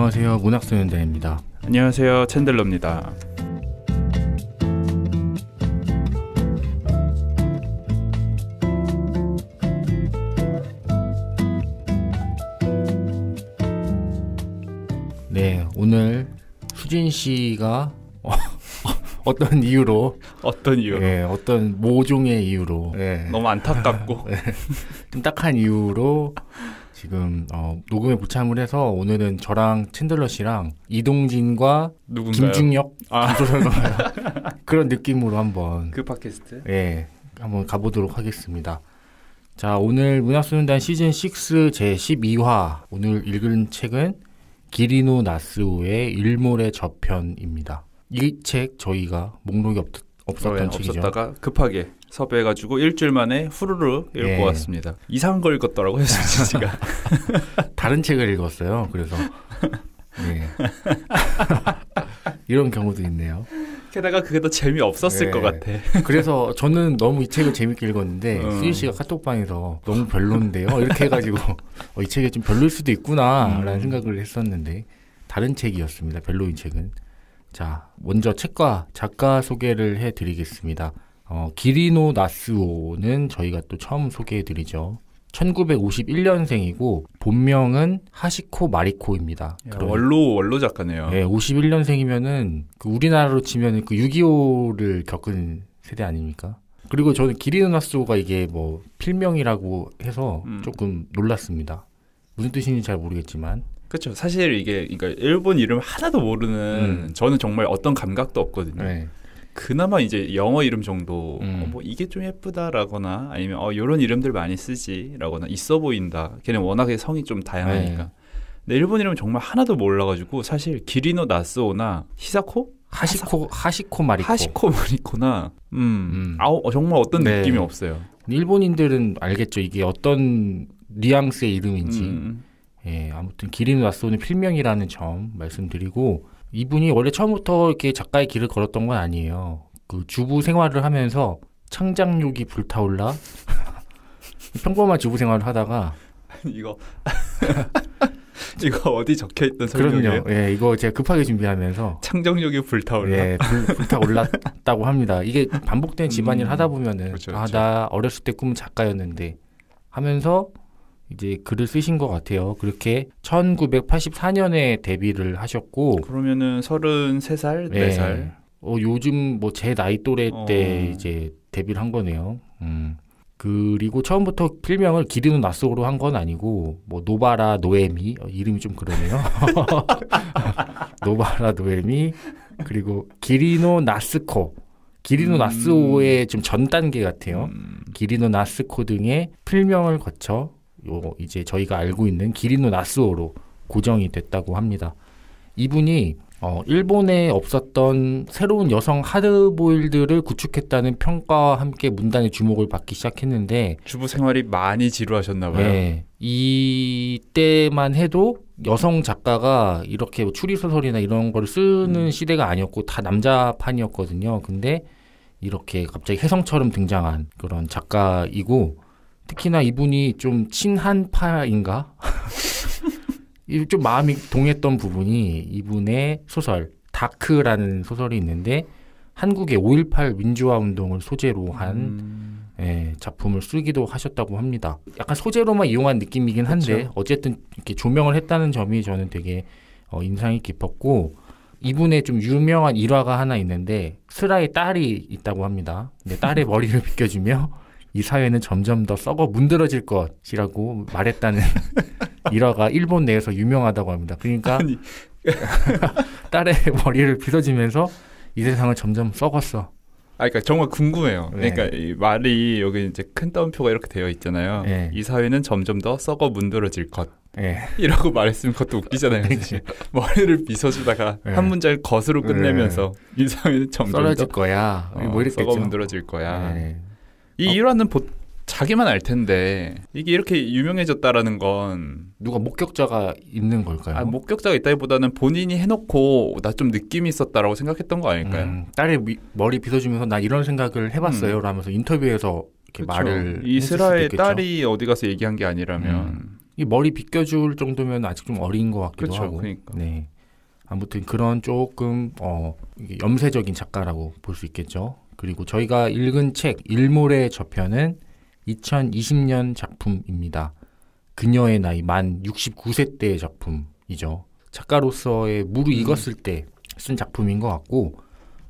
안녕하세요. 문학소년단입니다 안녕하세요. 챈들러입니다. 네, 오늘 수진 씨가 어, 어떤 이유로 어떤 이유로 예, 어떤 모종의 이유로 예. 너무 안타깝고 예, 좀 딱한 이유로 지금 어, 녹음에 부참을 해서 오늘은 저랑 챈들러 씨랑 이동진과 누군가요? 김중혁, 아. 김조선 그런 느낌으로 한번 그 팟캐스트 예 한번 가보도록 하겠습니다. 자 오늘 문학소년단 시즌 6 제 12화 오늘 읽은 책은 기리노 나스우의 일몰의 저편입니다. 이 책 저희가 목록이 없, 없었던 예, 없었다가 급하게 섭외해가지고 일주일 만에 후루루 읽고 예. 왔습니다. 이상한 걸 읽었더라고요, 제가. 다른 책을 읽었어요. 그래서 예. 이런 경우도 있네요. 게다가 그게 더 재미 없었을 예. 것 같아. 그래서 저는 너무 이 책을 재밌게 읽었는데 음. 어. 수희 씨가 카톡방에서 너무 별론데요 이렇게 해가지고 어, 이 책이 좀 별로일 수도 있구나라는 음. 생각을 했었는데 다른 책이었습니다. 별로인 책은. 자, 먼저 책과 작가 소개를 해드리겠습니다. 어, 기리노 나스오는 저희가 또 처음 소개해드리죠. 1951년생이고 본명은 하시코 마리코입니다. 야, 원로 원로 작가네요. 네, 51년생이면은 그 우리나라로 치면 그 6.25를 겪은 세대 아닙니까? 그리고 저는 기리노 나스오가 이게 뭐 필명이라고 해서 음. 조금 놀랐습니다. 무슨 뜻인지 잘 모르겠지만 그렇죠. 사실 이게 그러니까 일본 이름 하나도 모르는 음. 저는 정말 어떤 감각도 없거든요. 네. 그나마 이제 영어 이름 정도 어, 음. 어, 뭐 이게 좀 예쁘다라거나 아니면 어 요런 이름들 많이 쓰지라거나 있어 보인다. 걔는 워낙에 성이 좀 다양하니까. 네. 근데 일본 이름 정말 하나도 몰라 가지고 사실 기리노 나스오나 히사코 하시코 하시코 마리코 하시코 마리코나 음, 음. 아우 어, 정말 어떤 네. 느낌이 없어요. 일본인들은 알겠죠. 이게 어떤 뉘앙스의 이름인지. 음. 음. 예, 아무튼 기린 왓슨의 필명이라는 점 말씀드리고 이분이 원래 처음부터 이렇게 작가의 길을 걸었던 건 아니에요. 그 주부 생활을 하면서 창작욕이 불타올라 평범한 주부 생활을 하다가 이거 이거 어디 적혀 있던 설명이에요? 그럼요. 예, 이거 제가 급하게 준비하면서 창작욕이 불타올라. 예, 불, 타올랐다고 합니다. 이게 반복된 집안일 음, 하다 보면은 그렇죠, 아, 그렇죠. 아나 어렸을 때 꿈은 작가였는데 하면서 이제 글을 쓰신 것 같아요. 그렇게 1984년에 데뷔를 하셨고 그러면은 33살, 네. 4살. 어, 요즘 뭐 제 나이 또래 어. 때 어. 이제 데뷔를 한 거네요. 음. 그리고 처음부터 필명을 기르는 낯속으로 한 건 아니고 뭐 노바라 노에미 어, 이름이 좀 그러네요. 노바라 노에미 그리고 기리노 나스코 기리노 음. 나스오의 좀 전 단계 같아요. 음. 기리노 나스코 등의 필명을 거쳐 요 이제 저희가 알고 있는 기리노 나스오로 고정이 됐다고 합니다. 이분이 어, 일본에 없었던 새로운 여성 하드보일드를 구축했다는 평가와 함께 문단의 주목을 받기 시작했는데 주부 생활이 많이 지루하셨나 봐요. 네, 이때만 해도 여성 작가가 이렇게 뭐 추리소설이나 이런 걸 쓰는 음. 시대가 아니었고 다 남자판이었거든요. 근데 이렇게 갑자기 혜성처럼 등장한 그런 작가이고 특히나 이분이 좀 친한 파인가? 좀 마음이 동했던 부분이 이분의 소설 다크라는 소설이 있는데 한국의 5.18 민주화 운동을 소재로 한 음. 예, 작품을 쓰기도 하셨다고 합니다. 약간 소재로만 이용한 느낌이긴 한데 그렇 어쨌든 이렇게 조명을 했다는 점이 저는 되게 어, 인상이 깊었고 이분의 좀 유명한 일화가 하나 있는데 슬아의 딸이 있다고 합니다. 근데 딸의 머리를 빗겨주며 이 사회는 점점 더 썩어 문드러질 것이라고 말했다는 일화가 일본 내에서 유명하다고 합니다. 그러니까 딸의 머리를 빗어지면서 이 세상은 점점 썩었어. 아, 그러니까 정말 궁금해요. 네. 그러니까 이 말이 여기 이제 큰 따옴표가 이렇게 되어 있잖아요. 네. 이 사회는 점점 더 썩어 문드러질 것. 네. 이라고 말했으면 그것도 웃기잖아요. 네. 머리를 빗어주다가 네. 한 문장을 거스로 끝내면서 네. 이 사회는 점점 썰어질 거야. 어, 뭐이랬겠 썩어 문드러질 거야. 이 어. 일화는 보, 자기만 알 텐데 이게 이렇게 유명해졌다라는 건 누가 목격자가 있는 걸까요? 아, 목격자가 있다기보다는 본인이 해놓고 나 좀 느낌이 있었다라고 생각했던 거 아닐까요? 음, 딸의 미, 머리 빗어주면서 나 이런 생각을 해봤어요 음. 라면서 인터뷰에서 이렇게 그쵸. 그렇죠. 말을 이스라엘 딸이 어디 가서 얘기한 게 아니라면 음. 이 머리 빗겨줄 정도면 아직 좀 어린 것 같기도 그쵸, 그렇죠. 하고 그러니까. 네 아무튼 그런 조금 어, 염세적인 작가라고 볼 수 있겠죠. 그리고 저희가 읽은 책 일몰의 저편은 2020년 작품입니다. 그녀의 나이 만 69세 때의 작품이죠. 작가로서의 무르익었을 음. 때쓴 작품인 것 같고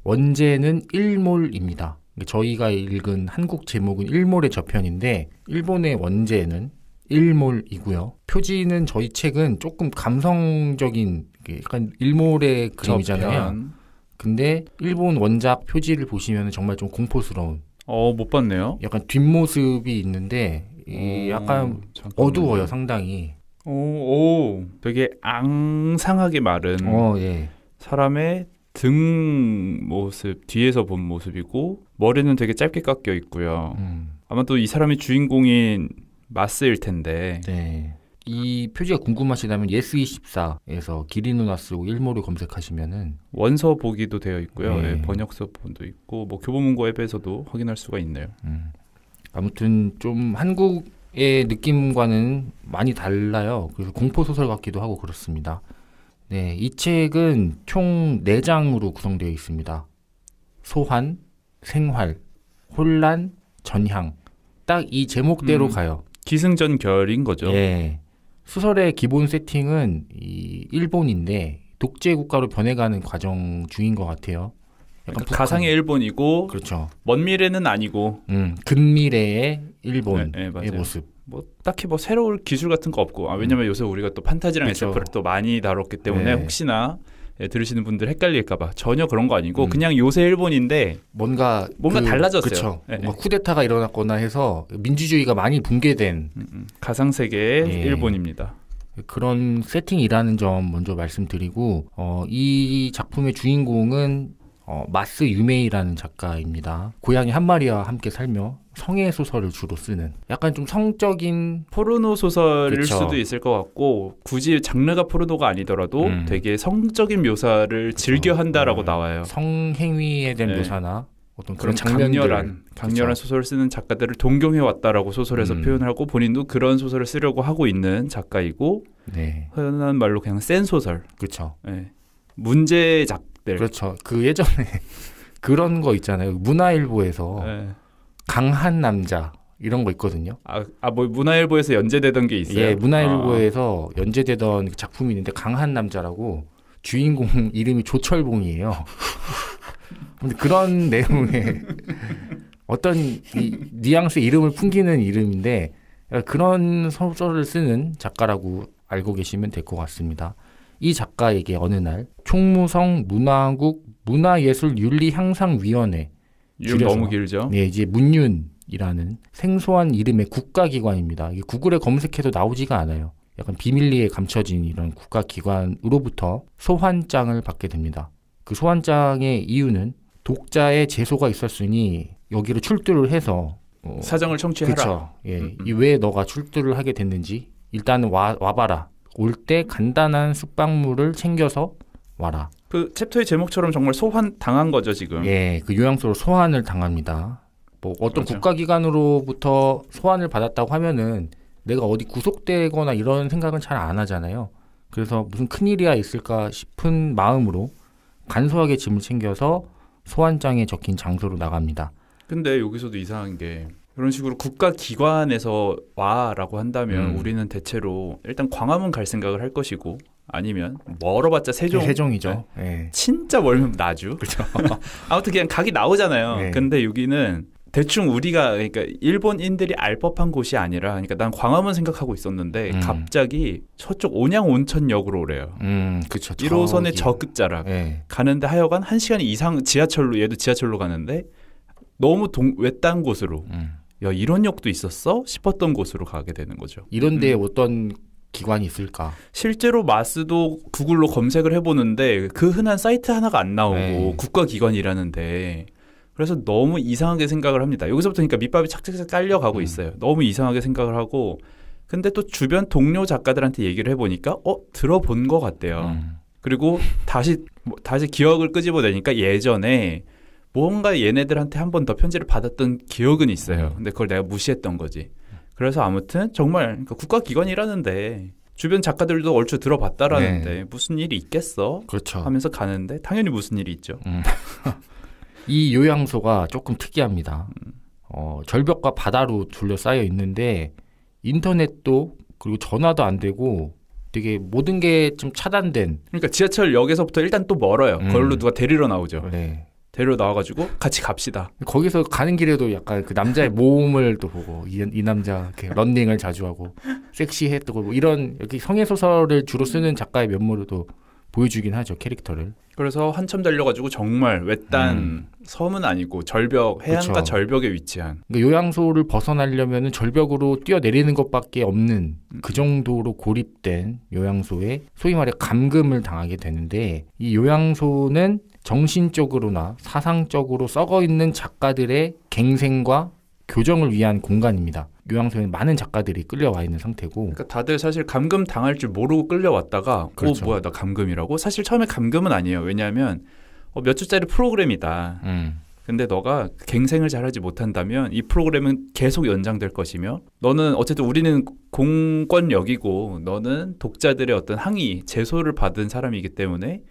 원제는 일몰입니다. 저희가 읽은 한국 제목은 일몰의 저편인데 일본의 원제는 일몰이고요. 표지는 저희 책은 조금 감성적인 그 약간 일몰의 그림이잖아요. 근데 일본 원작 표지를 보시면 정말 좀 공포스러운. 어, 못 봤네요. 약간 뒷모습이 있는데 이 약간 잠 어두워요, 상당히. 오, 오, 되게 앙상하게 마른 어, 예. 사람의 등 모습 뒤에서 본 모습이고 머리는 되게 짧게 깎여 있고요. 음. 아마 또 이 사람이 주인공인 마스일 텐데 네. 이 표지가 궁금하시다면 예스24에서 기린 누나 쓰고 일모를 검색하시면은 원서 보기도 되어 있고요. 네. 네, 예, 번역서 본도 있고 뭐 교보문고 앱에서도 확인할 수가 있네요. 음. 아무튼 좀 한국의 느낌과는 많이 달라요. 그래서 공포 소설 같기도 하고 그렇습니다. 네, 이 책은 총 4장으로 구성되어 있습니다. 소환, 생활, 혼란, 전향. 딱 이 제목대로 음, 가요. 기승전결인 거죠. 예. 수설의 기본 세팅은 이 일본인데 독재 국가로 변해가는 과정 중인 것 같아요. 약간 그러니까 가상의 일본이고 그렇죠. 먼 미래는 아니고 음, 근미래의 일본의 네, 네, 모습. 뭐 딱히 뭐 새로운 기술 같은 거 없고 아, 왜냐면 음. 요새 우리가 또 판타지랑 그렇죠. SF를 또 많이 다뤘기 때문에 네. 혹시나 예, 들으시는 분들 헷갈릴까봐 전혀 그런 거 아니고 음. 그냥 요새 일본인데 뭔가 뭔가 그, 달라졌어요. 그쵸. 예, 예. 뭔가 쿠데타가 일어났거나 해서 민주주의가 많이 붕괴된 음, 음. 가상 세계의 예. 일본입니다. 그런 세팅이라는 점 먼저 말씀드리고 어, 이 작품의 주인공은 어, 마스 유메이라는 작가입니다. 고양이 한 마리와 함께 살며 성애 소설을 주로 쓰는 약간 좀 성적인 포르노 소설일 그쵸. 수도 있을 것 같고 굳이 장르가 포르노가 아니더라도 음. 되게 성적인 묘사를 즐겨 한다라고 네. 나와요. 성행위에 대한 네. 묘사나 어떤 그런 장면들. 강렬한 강렬한 그쵸. 소설을 쓰는 작가들을 동경해 왔다라고 소설에서 음. 표현하고 본인도 그런 소설을 쓰려고 하고 있는 작가이고 네. 흔한 말로 그냥 센 소설. 그렇죠. 문제 작6 그렇죠. 그 예전에 그런 거 있잖아요. 문화일보에서 네. 강한 남자 이런 거 있거든요. 아, 아, 뭐 문화일보에서 연재되던 게 있어요. 예, 문화일보에서 아. 연재되던 작품이 있는데 강한 남자라고 주인공 이름이 조철봉이에요. 근데 그런 내용의 어떤 이, 뉘앙스 이름을 풍기는 이름인데 그런 소설을 쓰는 작가라고 알고 계시면 될 것 같습니다. 이 작가에게 어느 날 총무성 문화국 문화예술윤리향상위원회 이름 너무 길죠? 네, 이제 문윤이라는 생소한 이름의 국가기관입니다. 이게 구글에 검색해도 나오지가 않아요. 약간 비밀리에 감춰진 이런 국가기관으로부터 소환장을 받게 됩니다. 그 소환장의 이유는 독자의 제소가 있었으니 여기로 출두를 해서 어, 사정을 청취해라. 그쵸. 예, 음, 음. 왜 너가 출두를 하게 됐는지 일단와 와봐라. 올때 간단한 숙박물을 챙겨서 와라. 그 챕터의 제목처럼 정말 소환 당한 거죠 지금. 예, 그 요양소로 소환을 당합니다. 뭐 어떤 그렇죠. 국가기관으로부터 소환을 받았다고 하면은 내가 어디 구속되거나 이런 생각은 잘 안 하잖아요. 그래서 무슨 큰일이야 있을까 싶은 마음으로 간소하게 짐을 챙겨서 소환장에 적힌 장소로 나갑니다. 근데 여기서도 이상한 게 그런 식으로 국가 기관에서 와라고 한다면 음. 우리는 대체로 일단 광화문 갈 생각을 할 것이고 아니면 멀어봤자 세종 세종이죠. 네. 네. 진짜 멀면 나주. 그렇죠. 아무튼 그냥 각이 나오잖아요. 네. 근데 여기는 대충 우리가 그러니까 일본인들이 알 법한 곳이 아니라 그러니까 난 광화문 생각하고 있었는데 음. 갑자기 저쪽 온양 온천역으로 오래요. 음, 그렇죠. 1호선의 저급자락 예. 가는데 하여간 1시간 이상 지하철로 얘도 지하철로 가는데 너무 동, 외딴 곳으로 음. 야 이런 역도 있었어 싶었던 곳으로 가게 되는 거죠. 이런데 음. 어떤 기관이 있을까? 실제로 마스도 구글로 검색을 해보는데 그 흔한 사이트 하나가 안 나오고 에이. 네. 국가기관이라는데 그래서 너무 이상하게 생각을 합니다. 여기서부터 니까 그러니까 밑밥이 착착착 깔려가고 음. 있어요. 너무 이상하게 생각을 하고 근데 또 주변 동료 작가들한테 얘기를 해보니까 어 들어본 것 같대요. 음. 그리고 다시 뭐, 다시 기억을 끄집어내니까 예전에 음. 뭔가 얘네들한테 한 번 더 편지를 받았던 기억은 있어요. 음. 근데 그걸 내가 무시했던 거지. 그래서 아무튼 정말 그러니까 국가기관이라는데 주변 작가들도 얼추 들어봤다라는데 네. 무슨 일이 있겠어? 그렇죠. 하면서 가는데 당연히 무슨 일이 있죠. 음. 이 요양소가 조금 특이합니다. 음. 어, 절벽과 바다로 둘러싸여 있는데 인터넷도 그리고 전화도 안 되고 되게 모든 게 좀 차단된. 그러니까 지하철역에서부터 일단 또 멀어요. 음. 걸로 누가 데리러 나오죠. 네. 데리러 나와가지고 같이 갑시다. 거기서 가는 길에도 약간 그 남자의 모험을 또 보고 이, 이 남자 이렇게 런닝을 자주 하고 섹시했고 뭐 이런 이렇게 성애 소설을 주로 쓰는 작가의 면모로도 보여주긴 하죠 캐릭터를. 그래서 한참 달려가지고 정말 외딴 음. 섬은 아니고 절벽 해안가 그쵸. 절벽에 위치한. 그러니까 요양소를 벗어나려면 절벽으로 뛰어내리는 것밖에 없는 그 정도로 고립된 요양소에 소위 말해 감금을 당하게 되는데 이 요양소는 정신적으로나 사상적으로 썩어 있는 작가들의 갱생과 교정을 위한 공간입니다. 요양소에 많은 작가들이 끌려와 있는 상태고 그러니까 다들 사실 감금 당할 줄 모르고 끌려왔다가 어, 그렇죠. 어 뭐야 나 감금이라고 사실 처음에 감금은 아니에요 왜냐하면 어, 몇 주짜리 프로그램이다 음. 근데 너가 갱생을 잘하지 못한다면 이 프로그램은 계속 연장될 것이며 너는 어쨌든 우리는 공권력이고 너는 독자들의 어떤 항의 제소를 받은 사람이기 때문에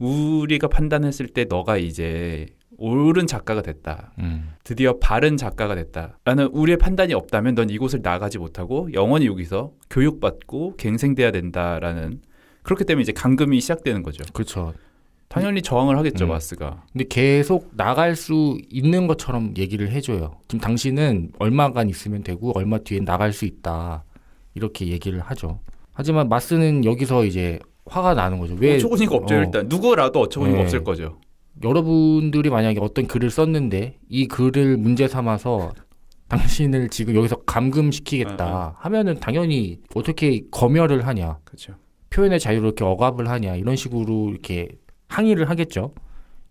우리가 판단했을 때 너가 이제 옳은 작가가 됐다. 음. 드디어 바른 작가가 됐다. 라는 우리의 판단이 없다면 넌 이곳을 나가지 못하고 영원히 여기서 교육받고 갱생돼야 된다라는 그렇기 때문에 이제 감금이 시작되는 거죠. 그렇죠. 당연히 저항을 하겠죠, 음. 마스가. 근데 계속 나갈 수 있는 것처럼 얘기를 해줘요. 지금 당신은 얼마간 있으면 되고 얼마 뒤에 나갈 수 있다. 이렇게 얘기를 하죠. 하지만 마스는 여기서 이제 화가 나는 거죠. 왜 어처구니가 없죠. 어. 일단 누구라도 어처구니가 네. 없을 거죠. 여러분들이 만약에 어떤 글을 썼는데 이 글을 문제 삼아서 당신을 지금 여기서 감금시키겠다 아, 아. 하면은 당연히 어떻게 검열을 하냐. 그렇죠. 표현의 자유를 이렇게 억압을 하냐 이런 식으로 이렇게 항의를 하겠죠.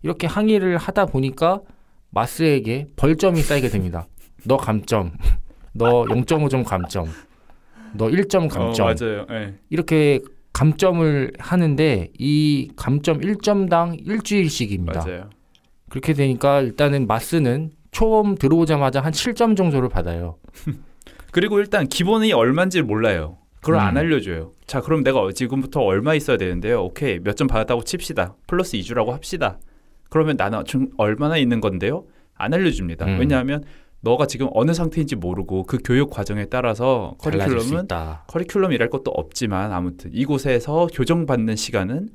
이렇게 항의를 하다 보니까 마스에게 벌점이 쌓이게 됩니다. 너 감점, 너 0.5점 감점, 너 1점 어, 감점. 어, 맞아요. 네. 이렇게 감점을 하는데 이 감점 1점당 일주일씩입니다. 맞아요. 그렇게 되니까 일단은 마스는 처음 들어오자마자 한 7점 정도를 받아요. 그리고 일단 기본이 얼마인지 몰라요. 그걸 음. 안 알려줘요. 자, 그럼 내가 지금부터 얼마 있어야 되는데요. 오케이, 몇 점 받았다고 칩시다. 플러스 2주라고 합시다. 그러면 나는 얼마나 있는 건데요? 안 알려줍니다. 음. 왜냐하면 너가 지금 어느 상태인지 모르고 그 교육 과정에 따라서 커리큘럼은 커리큘럼이랄 것도 없지만 아무튼 이곳에서 교정받는 시간은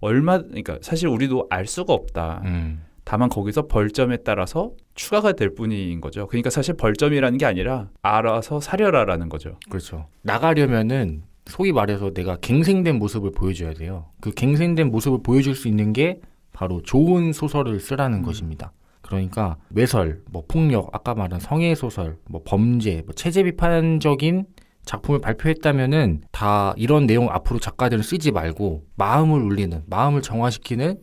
얼마 그러니까 사실 우리도 알 수가 없다. 음. 다만 거기서 벌점에 따라서 추가가 될 뿐인 거죠. 그러니까 사실 벌점이라는 게 아니라 알아서 사려라라는 거죠. 그렇죠. 나가려면은 소위 말해서 내가 갱생된 모습을 보여줘야 돼요. 그 갱생된 모습을 보여줄 수 있는 게 바로 좋은 소설을 쓰라는 음. 것입니다. 그러니까 외설, 뭐 폭력, 아까 말한 성애 소설, 뭐 범죄, 뭐 체제 비판적인 작품을 발표했다면은 다 이런 내용 앞으로 작가들은 쓰지 말고 마음을 울리는, 마음을 정화시키는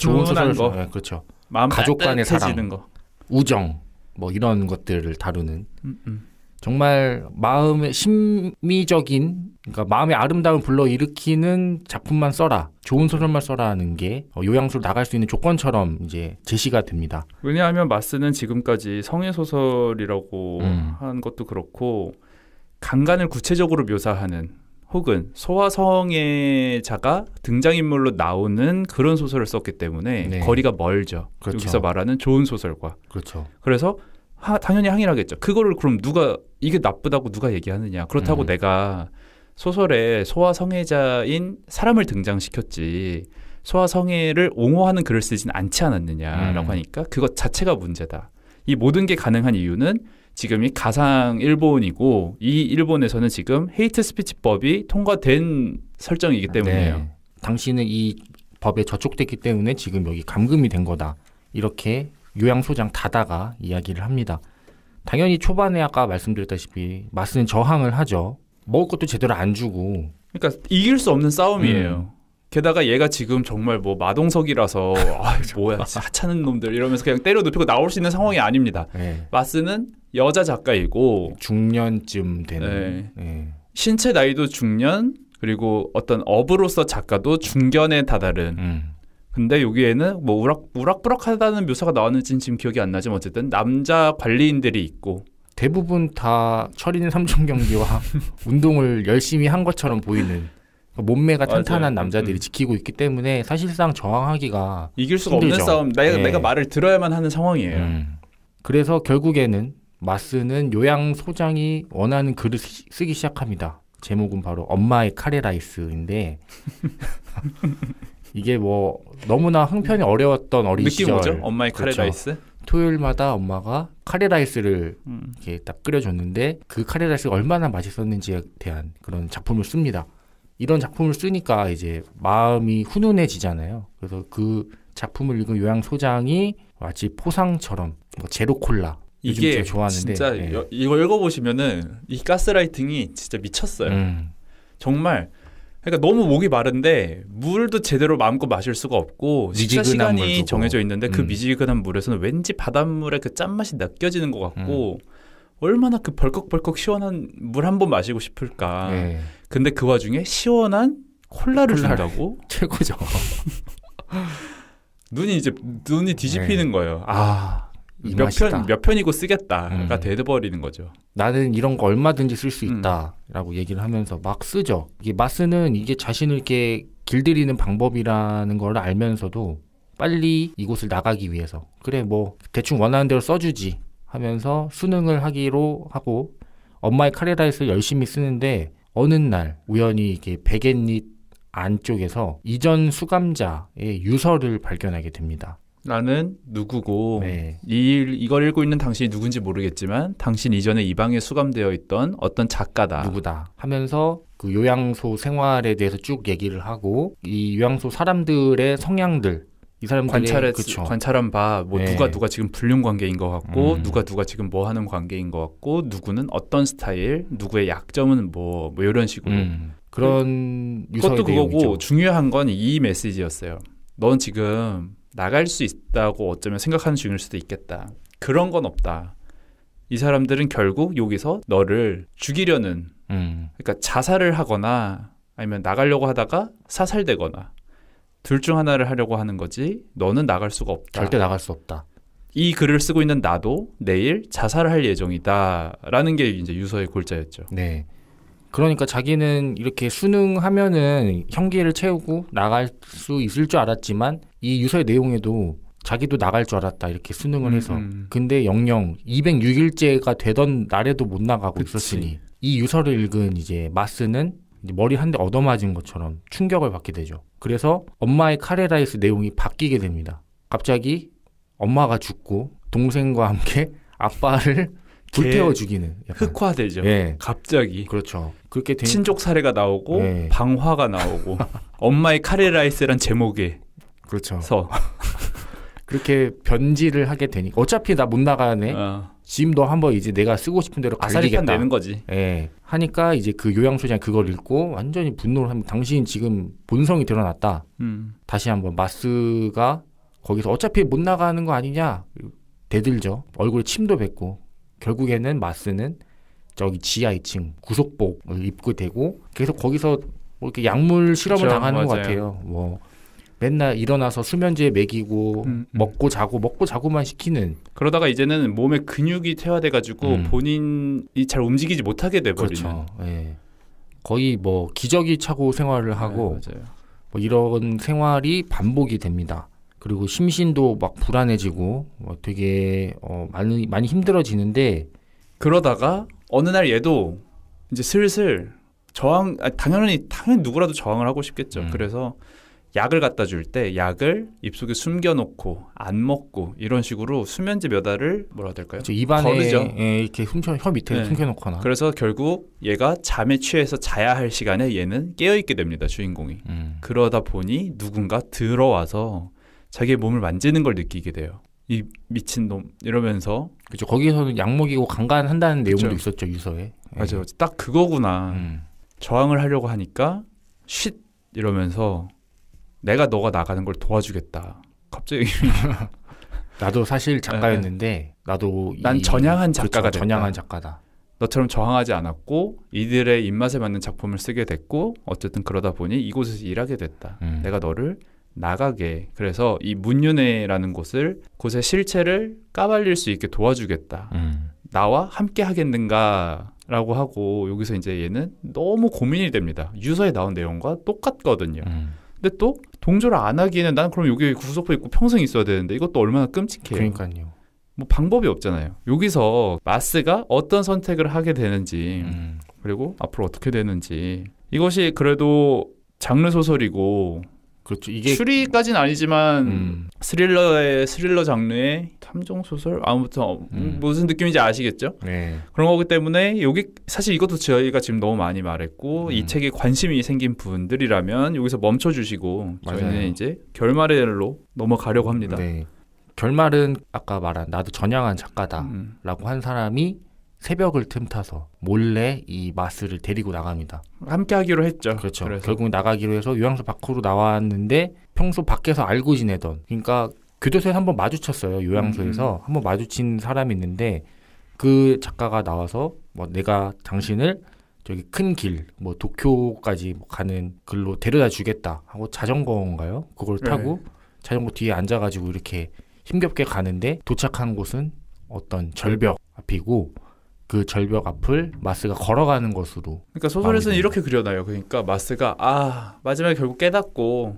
좋은 소설, 거. 네, 그렇죠. 가족 간의 사랑, 거. 우정, 뭐 이런 것들을 다루는. 음, 음. 정말 마음의 심미적인 그러니까 마음의 아름다움을 불러일으키는 작품만 써라. 좋은 소설만 써라는 게 어, 요양수로 나갈 수 있는 조건처럼 이제 제시가 됩니다. 왜냐하면 마스는 지금까지 성의 소설이라고 음. 한 것도 그렇고 강간을 구체적으로 묘사하는 혹은 소화성애자가 등장인물로 나오는 그런 소설을 썼기 때문에 네. 거리가 멀죠. 그렇죠. 여기서 말하는 좋은 소설과. 그렇죠. 그래서 하, 당연히 항의를 하겠죠. 그거를 그럼 누가 이게 나쁘다고 누가 얘기하느냐. 그렇다고 음. 내가 소설에 소아성애자인 사람을 등장시켰지. 소아성애를 옹호하는 글을 쓰진 않지 않았느냐라고 음. 하니까 그것 자체가 문제다. 이 모든 게 가능한 이유는 지금이 가상 일본이고 이 일본에서는 지금 헤이트 스피치법이 통과된 설정이기 때문에요. 네. 당신은 이 법에 저촉됐기 때문에 지금 여기 감금이 된 거다. 이렇게 요양소장 다다가 이야기를 합니다. 당연히 초반에 아까 말씀드렸다시피 마스는 저항을 하죠. 먹을 것도 제대로 안 주고. 그러니까 이길 수 없는 싸움이에요. 음. 게다가 얘가 지금 정말 뭐 마동석이라서 아, 뭐야 하찮은 놈들 이러면서 그냥 때려 눕히고 나올 수 있는 상황이 아닙니다. 네. 예. 마스는 여자 작가이고 중년쯤 되는 네. 네. 신체 나이도 중년 그리고 어떤 업으로서 작가도 중견에 다다른 음. 근데 여기에는 뭐 우락 우락부락하다는 묘사가 나왔는지는 지금 기억이 안 나지만 어쨌든 남자 관리인들이 있고 대부분 다 철인 삼종 경기와 운동을 열심히 한 것처럼 보이는 몸매가 탄탄한 맞아요. 남자들이 음. 지키고 있기 때문에 사실상 저항하기가 이길 수가 힘들죠. 없는 싸움. 내가, 네. 내가 말을 들어야만 하는 상황이에요. 음. 그래서 결국에는 마스는 요양 소장이 원하는 글을 쓰기 시작합니다. 제목은 바로 엄마의 카레라이스인데 이게 뭐 너무나 형편이 어려웠던 어린 느낌 시절. 오죠? 엄마의 그렇죠. 라이스. 토요일마다 엄마가 카레 라이스를 음. 이렇게 딱 끓여줬는데 그 카레 라이스가 얼마나 맛있었는지에 대한 그런 작품을 씁니다. 이런 작품을 쓰니까 이제 마음이 훈훈해지잖아요. 그래서 그 작품을 읽은 요양 소장이 마치 포상처럼 뭐 제로 콜라 이게 좋아하는데 진짜 예. 이거 읽어보시면은 이 가스라이팅이 진짜 미쳤어요. 음. 정말 그러니까 너무 목이 마른데 물도 제대로 마음껏 마실 수가 없고 식사 시간이 정해져 있는데 그 음. 미지근한 물에서는 왠지 바닷물의 그 짠맛이 느껴지는 것 같고 음. 얼마나 그 벌컥벌컥 시원한 물 한 번 마시고 싶을까. 네. 근데 그 와중에 시원한 콜라를 콜라. 준다고? 최고죠. 눈이 이제 눈이 뒤집히는 네. 거예요. 아몇 편, 몇 편이고 쓰겠다가 음. 돼버리는 거죠. 나는 이런 거 얼마든지 쓸수 음. 있다라고 음. 얘기를 하면서 막 쓰죠. 이게 마스는 이게 자신을 이렇게 길들이는 방법이라는 걸 알면서도 빨리 이곳을 나가기 위해서 그래 뭐 대충 원하는 대로 써주지 하면서 수능을 하기로 하고 엄마의 카레라이스를 열심히 쓰는데 어느 날 우연히 이게 베갯잎 안쪽에서 이전 수감자의 유서를 발견하게 됩니다. 나는 누구고 네. 이 이걸 읽고 있는 당신이 누군지 모르겠지만 당신 이전에 이 방에 수감되어 있던 어떤 작가다 누구다 하면서 그 요양소 생활에 대해서 쭉 얘기를 하고 이 요양소 사람들의 성향들 이사람 관찰에 관찰한 바뭐 네. 누가 누가 지금 불륜 관계인 것 같고 음. 누가 누가 지금 뭐 하는 관계인 것 같고 누구는 어떤 스타일 누구의 약점은 뭐, 뭐 이런 식으로 음. 그런 그것도 그거고 중요한 건 이 메시지였어요. 넌 지금 나갈 수 있다고 어쩌면 생각하는 중일 수도 있겠다. 그런 건 없다. 이 사람들은 결국 여기서 너를 죽이려는 음. 그러니까 자살을 하거나 아니면 나가려고 하다가 사살되거나 둘 중 하나를 하려고 하는 거지 너는 나갈 수가 없다. 절대 나갈 수 없다. 이 글을 쓰고 있는 나도 내일 자살할 예정이다라는 게 이제 유서의 골자였죠. 네. 그러니까 자기는 이렇게 수능하면은 형기를 채우고 나갈 수 있을 줄 알았지만 이 유서의 내용에도 자기도 나갈 줄 알았다 이렇게 수능을 음, 해서 음. 근데 영영 206일째가 되던 날에도 못 나가고 그치. 있었으니 이 유서를 읽은 이제 마스는 이제 머리 한 대 얻어맞은 것처럼 충격을 받게 되죠. 그래서 엄마의 카레라이스 내용이 바뀌게 됩니다. 갑자기 엄마가 죽고 동생과 함께 아빠를 불태워 죽이는 약간. 흑화되죠. 예. 갑자기 그렇죠. 그렇게 된... 친족 사례가 나오고 예. 방화가 나오고 엄마의 카레라이스란 제목에 그렇죠. 서 그렇게 변질을 하게 되니까 어차피 나 못 나가네. 어. 짐도 한번 이제 내가 쓰고 싶은 대로 가사리판 내는 거지. 예. 하니까 이제 그 요양소장 그걸 읽고 완전히 분노를 하면 당신 지금 본성이 드러났다. 음. 다시 한번 마스가 거기서 어차피 못 나가는 거 아니냐 대들죠. 얼굴에 침도 뱉고 결국에는 마스는 저기 지하 2층 구속복을 뭐 입고 되고 계속 거기서 뭐 이렇게 약물 실험을 그렇 당하는 맞아요. 것 같아요. 뭐 맨날 일어나서 수면제 먹이고 음, 음. 먹고 자고 먹고 자고만 시키는 그러다가 이제는 몸에 근육이 퇴화돼 가지고 음. 본인이 잘 움직이지 못하게 돼 버리는 그렇죠. 예. 거의 뭐 기저귀 차고 생활을 하고 네, 뭐 이런 생활이 반복이 됩니다. 그리고 심신도 막 불안해지고 어, 되게 어, 많이 많이 힘들어지는데 그러다가 어느 날 얘도 이제 슬슬 저항 아, 당연히 당연히 누구라도 저항을 하고 싶겠죠. 음. 그래서 약을 갖다 줄 때 약을 입속에 숨겨놓고 안 먹고 이런 식으로 수면제 몇 알을 뭐라 될까요? 그렇죠. 입안에 예, 이렇게 숨겨 혀 밑에 네. 숨겨놓거나. 그래서 결국 얘가 잠에 취해서 자야 할 시간에 얘는 깨어 있게 됩니다 주인공이. 음. 그러다 보니 누군가 들어와서 자기의 몸을 만지는 걸 느끼게 돼요. 이 미친 놈 이러면서 그죠 거기서는 약먹이고 강간한다는 내용도 있었죠 유서에 예. 맞아요 예. 딱 그거구나 음. 저항을 하려고 하니까 쉿 이러면서 내가 너가 나가는 걸 도와주겠다 갑자기 나도 사실 작가였는데 네. 나도 난 이, 전향한 그렇죠, 작가가 그쵸, 전향한 작가다 너처럼 저항하지 않았고 이들의 입맛에 맞는 작품을 쓰게 됐고 어쨌든 그러다 보니 이곳에서 일하게 됐다 음. 내가 너를 나가게 그래서 이 문윤회라는 곳을 곳의 실체를 까발릴 수 있게 도와주겠다. 음. 나와 함께 하겠는가? 라고 하고 여기서 이제 얘는 너무 고민이 됩니다. 유서에 나온 내용과 똑같거든요. 음. 근데 또 동조를 안 하기에는 난 그럼 여기 구속포 있고 평생 있어야 되는데 이것도 얼마나 끔찍해요. 그러니까요. 뭐 방법이 없잖아요. 여기서 마스가 어떤 선택을 하게 되는지 음. 그리고 앞으로 어떻게 되는지 이것이 그래도 장르 소설이고 그렇죠. 이게 추리까지는 아니지만 음. 스릴러의 스릴러 장르의 탐정 소설 아무튼 어, 음. 무슨 느낌인지 아시겠죠? 네. 그런 거기 때문에 여기 사실 이것도 저희가 지금 너무 많이 말했고 음. 이 책에 관심이 생긴 분들이라면 여기서 멈춰 주시고 저희는 이제 결말로 넘어가려고 합니다. 네. 결말은 아까 말한 나도 전향한 작가다라고 음. 한 사람이 새벽을 틈타서 몰래 이 마스를 데리고 나갑니다. 함께 하기로 했죠. 그렇죠. 그래서. 결국 나가기로 해서 요양소 밖으로 나왔는데 평소 밖에서 알고 지내던 그러니까 교도소에서 한번 마주쳤어요. 요양소에서 음, 음. 한번 마주친 사람이 있는데 그 작가가 나와서 뭐 내가 당신을 저기 큰 길, 뭐 도쿄까지 뭐 가는 길로 데려다 주겠다 하고 자전거인가요? 그걸 네. 타고 네. 자전거 뒤에 앉아가지고 이렇게 힘겹게 가는데 도착한 곳은 어떤 절벽 앞이고 그 절벽 앞을 마스가 걸어가는 것으로. 그러니까 소설에서는 이렇게 그려놔요. 그러니까 마스가 아 마지막에 결국 깨닫고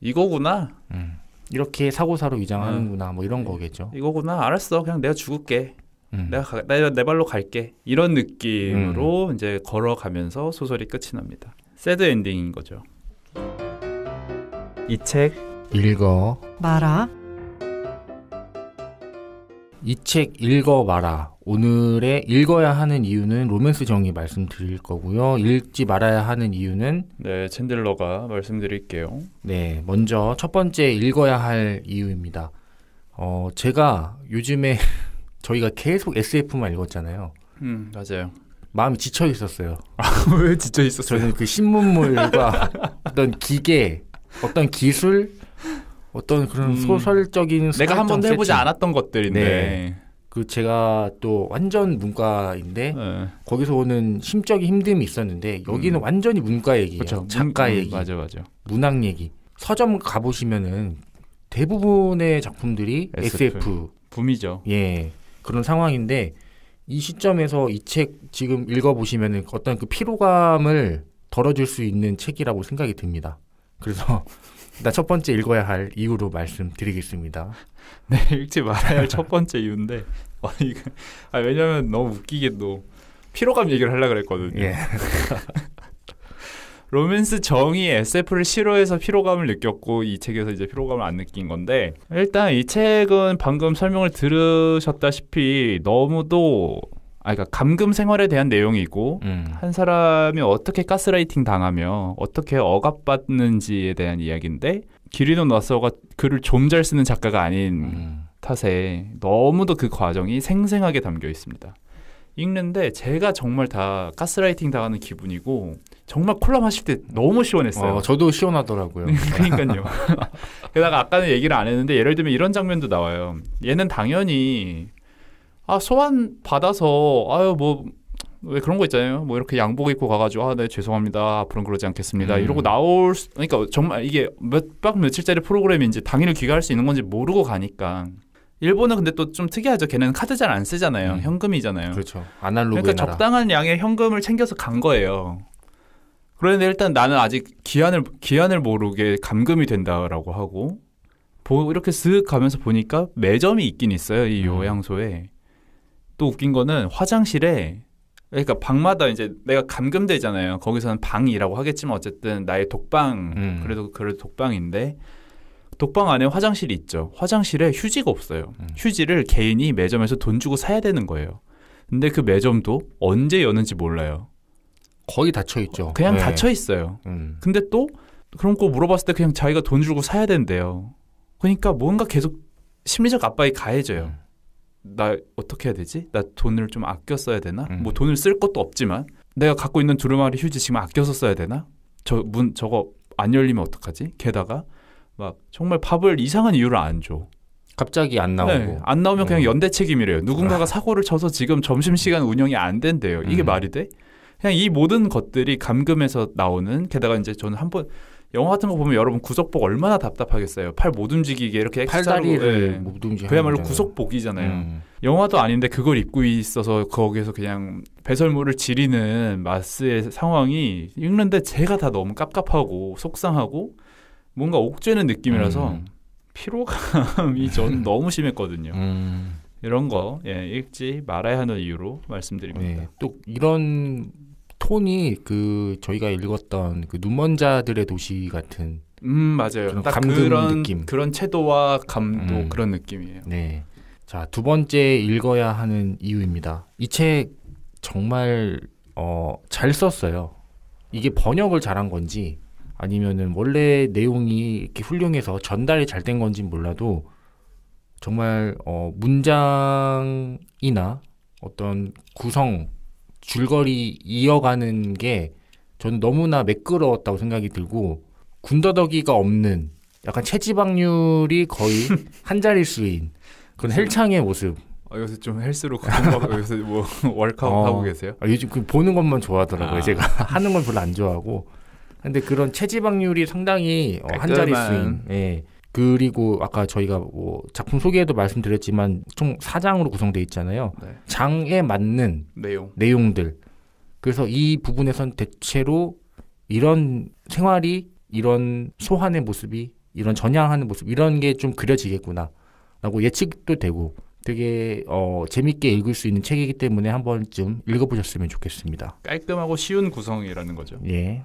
이거구나. 음. 이렇게 사고사로 위장하는구나 음. 뭐 이런 거겠죠. 이거구나 알았어 그냥 내가 죽을게. 음. 내가 가, 내, 내 발로 갈게 이런 느낌으로 음. 이제 걸어가면서 소설이 끝이 납니다. 새드 엔딩인 거죠. 이 책 읽어 마라. 이 책 읽어 마라. 오늘의 읽어야 하는 이유는 로맨스 정의 말씀드릴 거고요. 읽지 말아야 하는 이유는 네, 챈들러가 말씀드릴게요. 네, 먼저 첫 번째 읽어야 할 이유입니다. 어, 제가 요즘에 저희가 계속 SF만 읽었잖아요. 음, 맞아요. 마음이 지쳐 있었어요. 아, 왜 지쳐 있었어요? 저는 그 신문물과 어떤 기계, 어떤 기술, 어떤 그런 음, 소설적인 내가 한번 도 해보지 않았던 것들인데 네. 그 제가 또 완전 문과인데 네. 거기서 오는 심적인 힘듦이 있었는데 여기는 음. 완전히 문과 얘기예요. 그쵸. 작가 문, 음, 얘기, 맞아 맞아. 문학 얘기. 서점 가 보시면은 대부분의 작품들이 SF. SF 붐이죠. 예 그런 상황인데 이 시점에서 이 책 지금 읽어 보시면은 어떤 그 피로감을 덜어줄 수 있는 책이라고 생각이 듭니다. 그래서 일단 첫 번째 읽어야 할 이유로 말씀드리겠습니다. 네, 읽지 말아야 할 첫 번째 이유인데 아, 어, 이 아, 왜냐면 너무 웃기게도 피로감 얘기를 하려 그랬거든요. 예. 로맨스 정이 SF를 싫어해서 피로감을 느꼈고 이 책에서 이제 피로감을 안 느낀 건데 일단 이 책은 방금 설명을 들으셨다시피 너무도 아, 그러니까 감금 생활에 대한 내용이고 음. 한 사람이 어떻게 가스라이팅 당하며 어떻게 억압받는지에 대한 이야기인데 기리노 나서가 글을 좀 잘 쓰는 작가가 아닌 음. 탓에 너무도 그 과정이 생생하게 담겨 있습니다. 읽는데 제가 정말 다 가스라이팅 당하는 기분이고 정말 콜라 마실 때 너무 시원했어요. 어, 저도 시원하더라고요. 그러니까요. 게다가 아까는 얘기를 안 했는데 예를 들면 이런 장면도 나와요. 얘는 당연히 아 소환 받아서 아유 뭐 왜 그런 거 있잖아요. 뭐 이렇게 양복 입고 가가지고 아네 죄송합니다. 앞으로는 그러지 않겠습니다. 음. 이러고 나올 수, 그러니까 정말 이게 몇 박 며칠짜리 프로그램인지 당일을 귀가할 수 있는 건지 모르고 가니까 일본은 근데 또 좀 특이하죠. 걔는 카드 잘 안 쓰잖아요. 음. 현금이잖아요. 그렇죠. 아날로그 그러니까 나라. 적당한 양의 현금을 챙겨서 간 거예요. 그런데 일단 나는 아직 기한을 기한을 모르게 감금이 된다라고 하고 보, 이렇게 쓱 가면서 보니까 매점이 있긴 있어요. 이 음. 요양소에. 음. 또 웃긴 거는 화장실에 그러니까 방마다 이제 내가 감금되잖아요. 거기서는 방이라고 하겠지만 어쨌든 나의 독방 음. 그래도 그래도 독방인데 독방 안에 화장실이 있죠. 화장실에 휴지가 없어요. 음. 휴지를 개인이 매점에서 돈 주고 사야 되는 거예요. 근데 그 매점도 언제 여는지 몰라요. 거의 닫혀 있죠. 그냥 네. 닫혀 있어요. 음. 근데 또 그런 거 물어봤을 때 그냥 자기가 돈 주고 사야 된대요. 그러니까 뭔가 계속 심리적 압박이 가해져요. 음. 나 어떻게 해야 되지? 나 돈을 좀 아껴 써야 되나? 음. 뭐 돈을 쓸 것도 없지만 내가 갖고 있는 두루마리 휴지 지금 아껴서 써야 되나? 저 문 저거 안 열리면 어떡하지? 게다가 막 정말 밥을 이상한 이유를안 줘. 갑자기 안 나오고 네, 안 나오면 음. 그냥 어. 연대 책임이래요. 누군가가 아. 사고를 쳐서 지금 점심 시간 운영이 안 된대요. 이게 음. 말이 돼? 그냥 이 모든 것들이 감금에서 나오는 게다가 이제 저는 한번 영화 같은 거 보면 여러분 구석복 얼마나 답답하겠어요. 팔 못 움직이게 이렇게 팔다리를 네. 못 움직이게 그야말로 구석복이잖아요. 음. 영화도 아닌데 그걸 입고 있어서 거기에서 그냥 배설물을 지리는 마스의 상황이 읽는데 제가 다 너무 깝깝하고 속상하고 뭔가 옥죄는 느낌이라서 음. 피로감이 전 너무 심했거든요. 음. 이런 거 예, 읽지 말아야 하는 이유로 말씀드립니다. 네, 또 이런 톤이 그 저희가 읽었던 그 눈먼자들의 도시 같은 음 맞아요. 딱 그런 느낌. 그런 채도와 감도 음. 그런 느낌이에요. 네. 자, 두 번째 읽어야 하는 이유입니다. 이 책 정말 어, 잘 썼어요. 이게 번역을 잘한 건지 아니면은 원래 내용이 이렇게 훌륭해서 전달이 잘 된 건지 몰라도 정말 어, 문장이나 어떤 구성 줄거리 이어가는 게 저는 너무나 매끄러웠다고 생각이 들고 군더더기가 없는 약간 체지방률이 거의 한 자리 수인 그런 헬창의 모습. 아, 요새 좀 헬스로 고통받고 요새 뭐월카운 어, 하고 계세요? 아, 요즘 그 보는 것만 좋아하더라고요. 아. 제가 하는 걸 별로 안 좋아하고. 근데 그런 체지방률이 상당히 어, 한 자리 수인. 예. 그리고 아까 저희가 뭐 작품 소개에도 말씀드렸지만 총 4장으로 구성되어 있잖아요. 네. 장에 맞는 내용. 내용들. 그래서 이 부분에선 대체로 이런 생활이 이런 소환의 모습이 이런 전향하는 모습 이런 게 좀 그려지겠구나라고 예측도 되고 되게 어, 재밌게 읽을 수 있는 책이기 때문에 한 번쯤 읽어보셨으면 좋겠습니다. 깔끔하고 쉬운 구성이라는 거죠. 예.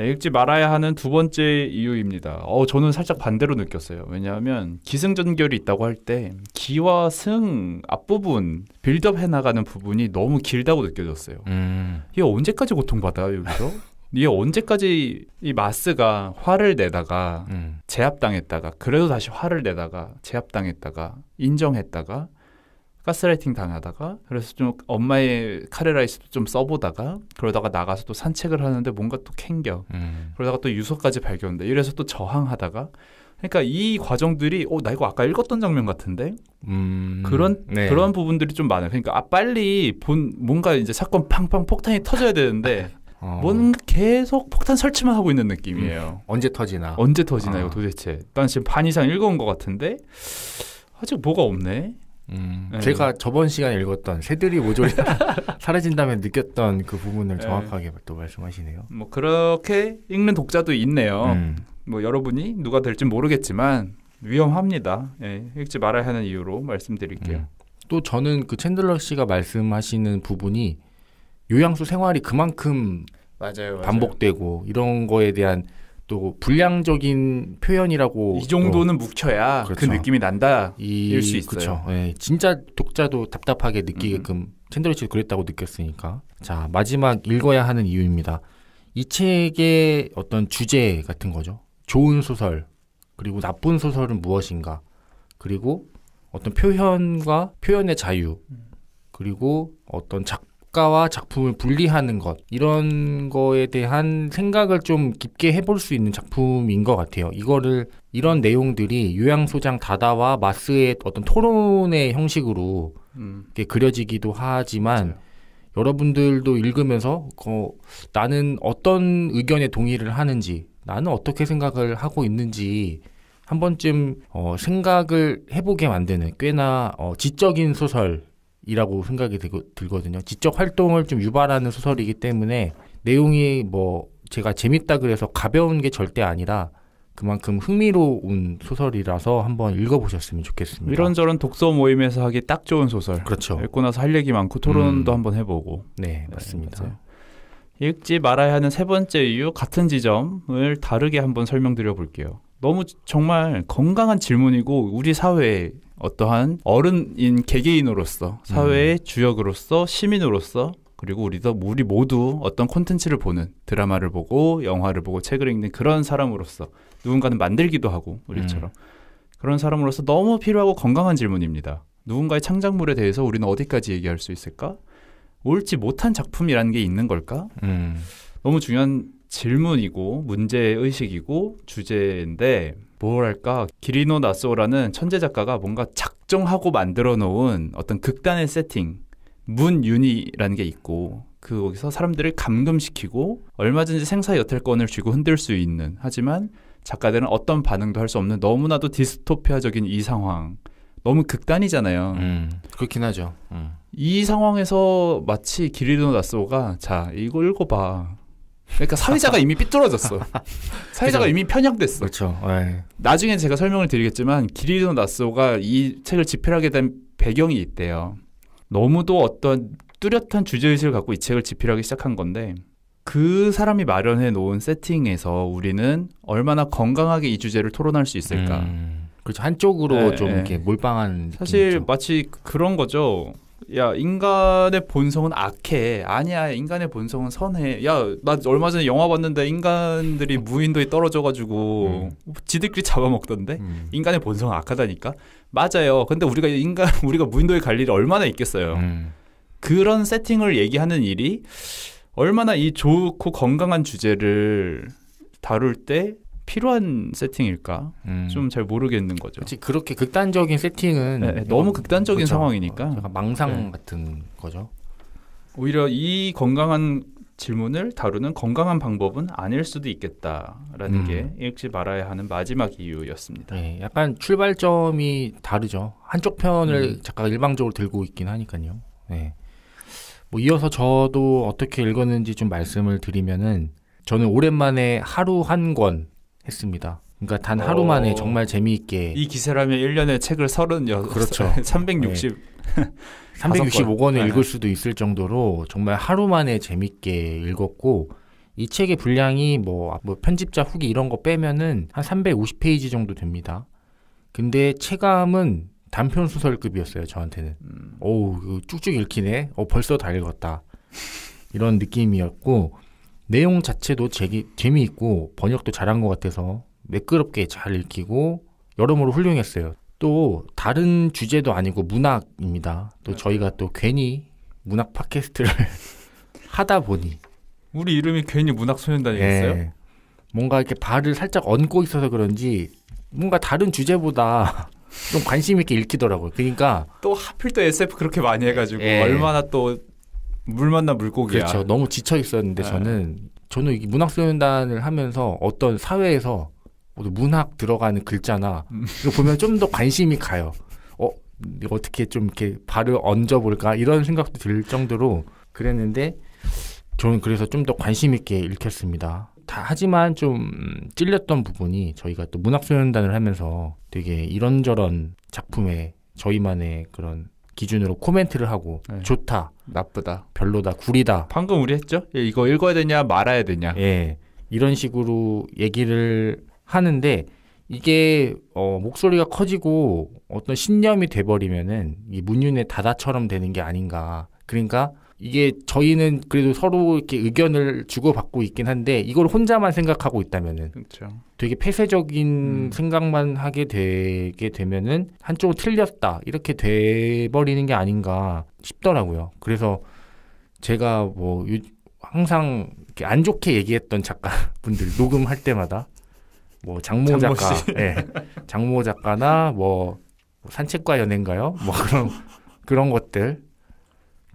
네, 읽지 말아야 하는 두 번째 이유입니다. 어, 저는 살짝 반대로 느꼈어요. 왜냐하면 기승전결이 있다고 할 때 기와 승 앞부분 빌드업 해나가는 부분이 너무 길다고 느껴졌어요. 음. 이게 언제까지 고통받아요, 여기서? 이게 언제까지 이 마스가 화를 내다가 음. 제압당했다가 그래도 다시 화를 내다가 제압당했다가 인정했다가 가스라이팅 당하다가 그래서 좀 엄마의 카레라이스도 좀 써보다가 그러다가 나가서 또 산책을 하는데 뭔가 또 캥겨 음. 그러다가 또 유서까지 발견돼 이래서 또 저항하다가 그러니까 이 과정들이 어 나 이거 아까 읽었던 장면 같은데 음, 그런 네. 그런 부분들이 좀 많아요. 그러니까 아 빨리 본 뭔가 이제 사건 팡팡 폭탄이 터져야 되는데 어. 뭔 계속 폭탄 설치만 하고 있는 느낌이에요. 음. 언제 터지나? 언제 터지나 어. 이거 도대체? 난 지금 반 이상 읽어온 것 같은데 아직 뭐가 없네. 음, 네. 제가 저번 시간에 읽었던 새들이 모조리 사라진 다면 느꼈던 그 부분을 네. 정확하게 네. 또 말씀하시네요. 뭐 그렇게 읽는 독자도 있네요. 음. 뭐 여러분이 누가 될지 모르겠지만 위험합니다. 예, 읽지 말아야 하는 이유로 말씀드릴게요. 음. 또 저는 그 챈들러 씨가 말씀하시는 부분이 요양수 생활이 그만큼 맞아요, 맞아요. 반복되고 이런 거에 대한 또 불량적인 표현이라고 이 정도는 또, 묵혀야 그 그렇죠. 그 느낌이 난다 일수 있어요. 그렇죠. 네, 진짜 독자도 답답하게 느끼게끔 음. 샌드위치 그랬다고 느꼈으니까 자 마지막 읽어야 하는 이유입니다. 이 책의 어떤 주제 같은 거죠. 좋은 소설 그리고 나쁜 소설은 무엇인가 그리고 어떤 표현과 표현의 자유 음. 그리고 어떤 작 작가와 작품을 분리하는 것 이런 거에 대한 생각을 좀 깊게 해볼 수 있는 작품인 것 같아요. 이거를 이런 내용들이 요양소장 다다와 마스의 어떤 토론의 형식으로 음. 그려지기도 하지만 맞아요. 여러분들도 읽으면서 어, 나는 어떤 의견에 동의를 하는지 나는 어떻게 생각을 하고 있는지 한 번쯤 어, 생각을 해보게 만드는 꽤나 어, 지적인 소설 이라고 생각이 들거든요. 지적 활동을 좀 유발하는 소설이기 때문에 내용이 뭐 제가 재밌다 그래서 가벼운 게 절대 아니라 그만큼 흥미로운 소설이라서 한번 읽어보셨으면 좋겠습니다. 이런저런 독서 모임에서 하기 딱 좋은 소설. 그렇죠. 읽고 나서 할 얘기 많고 토론도 음. 한번 해보고. 네, 네 맞습니다. 네, 읽지 말아야 하는 세 번째 이유 같은 지점을 다르게 한번 설명드려 볼게요. 너무 정말 건강한 질문이고 우리 사회에 어떠한 어른인 개개인으로서 음. 사회의 음. 주역으로서 시민으로서 그리고 우리도 우리 모두 어떤 콘텐츠를 보는 드라마를 보고 영화를 보고 책을 읽는 그런 사람으로서 누군가는 만들기도 하고 우리처럼 음. 그런 사람으로서 너무 필요하고 건강한 질문입니다. 누군가의 창작물에 대해서 우리는 어디까지 얘기할 수 있을까? 옳지 못한 작품이라는 게 있는 걸까? 음. 너무 중요한 질문이고 문제 의식이고 주제인데 뭐랄까 기리노 나소라는 천재 작가가 뭔가 작정하고 만들어 놓은 어떤 극단의 세팅 문윤이라는 게 있고 그 거기서 사람들을 감금시키고 얼마든지 생사 여탈권을 쥐고 흔들 수 있는 하지만 작가들은 어떤 반응도 할 수 없는 너무나도 디스토피아적인 이 상황 너무 극단이잖아요. 음, 그렇긴 하죠. 음. 이 상황에서 마치 기리노 나소가 자 이거 읽어봐 그러니까 사회자가 이미 삐뚤어졌어. 사회자가 이미 편향됐어. 그렇죠. 네. 예. 나중에 제가 설명을 드리겠지만 기리노 나스오가 이 책을 집필하게 된 배경이 있대요. 너무도 어떤 뚜렷한 주제의식을 갖고 이 책을 집필하기 시작한 건데 그 사람이 마련해 놓은 세팅에서 우리는 얼마나 건강하게 이 주제를 토론할 수 있을까. 음, 그렇죠. 한쪽으로 네, 좀 네. 이렇게 몰빵한 사실 느낌이죠. 마치 그런 거죠. 야 인간의 본성은 악해 아니야 인간의 본성은 선해 야나 얼마 전에 영화 봤는데 인간들이 무인도에 떨어져가지고 음. 지들끼리 잡아먹던데 음. 인간의 본성은 악하다니까 맞아요 근데 우리가 인간 우리가 무인도에 갈 일이 얼마나 있겠어요 음. 그런 세팅을 얘기하는 일이 얼마나 이 좋고 건강한 주제를 다룰 때 필요한 세팅일까? 음. 좀잘 모르겠는 거죠. 그렇지 그렇게 극단적인 세팅은 네, 네, 너무 극단적인 그렇죠. 상황이니까 그렇죠. 약간 망상 네. 같은 거죠. 오히려 이 건강한 질문을 다루는 건강한 방법은 아닐 수도 있겠다라는 음. 게 읽지 말아야 하는 마지막 이유였습니다. 네, 약간 출발점이 다르죠. 한쪽 편을 음. 작가가 일방적으로 들고 있긴 하니까요. 네. 뭐 이어서 저도 어떻게 읽었는지 좀 말씀을 드리면은 저는 오랜만에 하루 한권 했습니다. 그러니까 단 하루 만에 어. 정말 재미있게 이 기세라면 1년에 책을 36 그렇죠. 360 네. 365권을 아, 읽을 네. 수도 있을 정도로 정말 하루 만에 재밌게 읽었고 이 책의 분량이 뭐, 뭐 편집자 후기 이런 거 빼면은 한 350페이지 정도 됩니다. 근데 체감은 단편 소설급이었어요 저한테는. 음. 오 쭉쭉 읽히네. 어 벌써 다 읽었다. 이런 느낌이었고 내용 자체도 재기, 재미있고 번역도 잘한 것 같아서 매끄럽게 잘 읽히고 여러모로 훌륭했어요. 또 다른 주제도 아니고 문학입니다. 또 저희가 또 괜히 문학 팟캐스트를 하다 보니 우리 이름이 괜히 문학 소년단이었어요 네. 예. 뭔가 이렇게 발을 살짝 얹고 있어서 그런지 뭔가 다른 주제보다 좀 관심 있게 읽히더라고요. 그러니까 또 하필 또 SF 그렇게 많이 해가지고 예. 얼마나 또물 만나 물고기야. 그렇죠. 너무 지쳐 있었는데 네. 저는 저는 문학 소년단을 하면서 어떤 사회에서 문학 들어가는 글자나 음. 이거 보면 좀 더 관심이 가요. 어 어떻게 좀 이렇게 발을 얹어볼까 이런 생각도 들 정도로 그랬는데 저는 그래서 좀 더 관심 있게 읽혔습니다. 다 하지만 좀 찔렸던 부분이 저희가 또 문학 소년단을 하면서 되게 이런저런 작품에 저희만의 그런 기준으로 코멘트를 하고 네. 좋다, 나쁘다, 별로다, 구리다. 방금 우리 했죠? 예, 이거 읽어야 되냐 말아야 되냐. 예. 이런 식으로 얘기를 하는데 이게 어, 목소리가 커지고 어떤 신념이 돼버리면은 이 문윤의 다다처럼 되는 게 아닌가. 그러니까 이게 저희는 그래도 서로 이렇게 의견을 주고받고 있긴 한데 이걸 혼자만 생각하고 있다면은 그렇죠. 되게 폐쇄적인 음. 생각만 하게 되게 되면은 한쪽으 틀렸다 이렇게 돼버리는 게 아닌가 싶더라고요. 그래서 제가 뭐 유, 항상 이렇게 안 좋게 얘기했던 작가분들 녹음할 때마다 뭐 장모 작가, 장모 예, 장모 작가나 뭐 산책과 연애인가요? 뭐 그런 그런 것들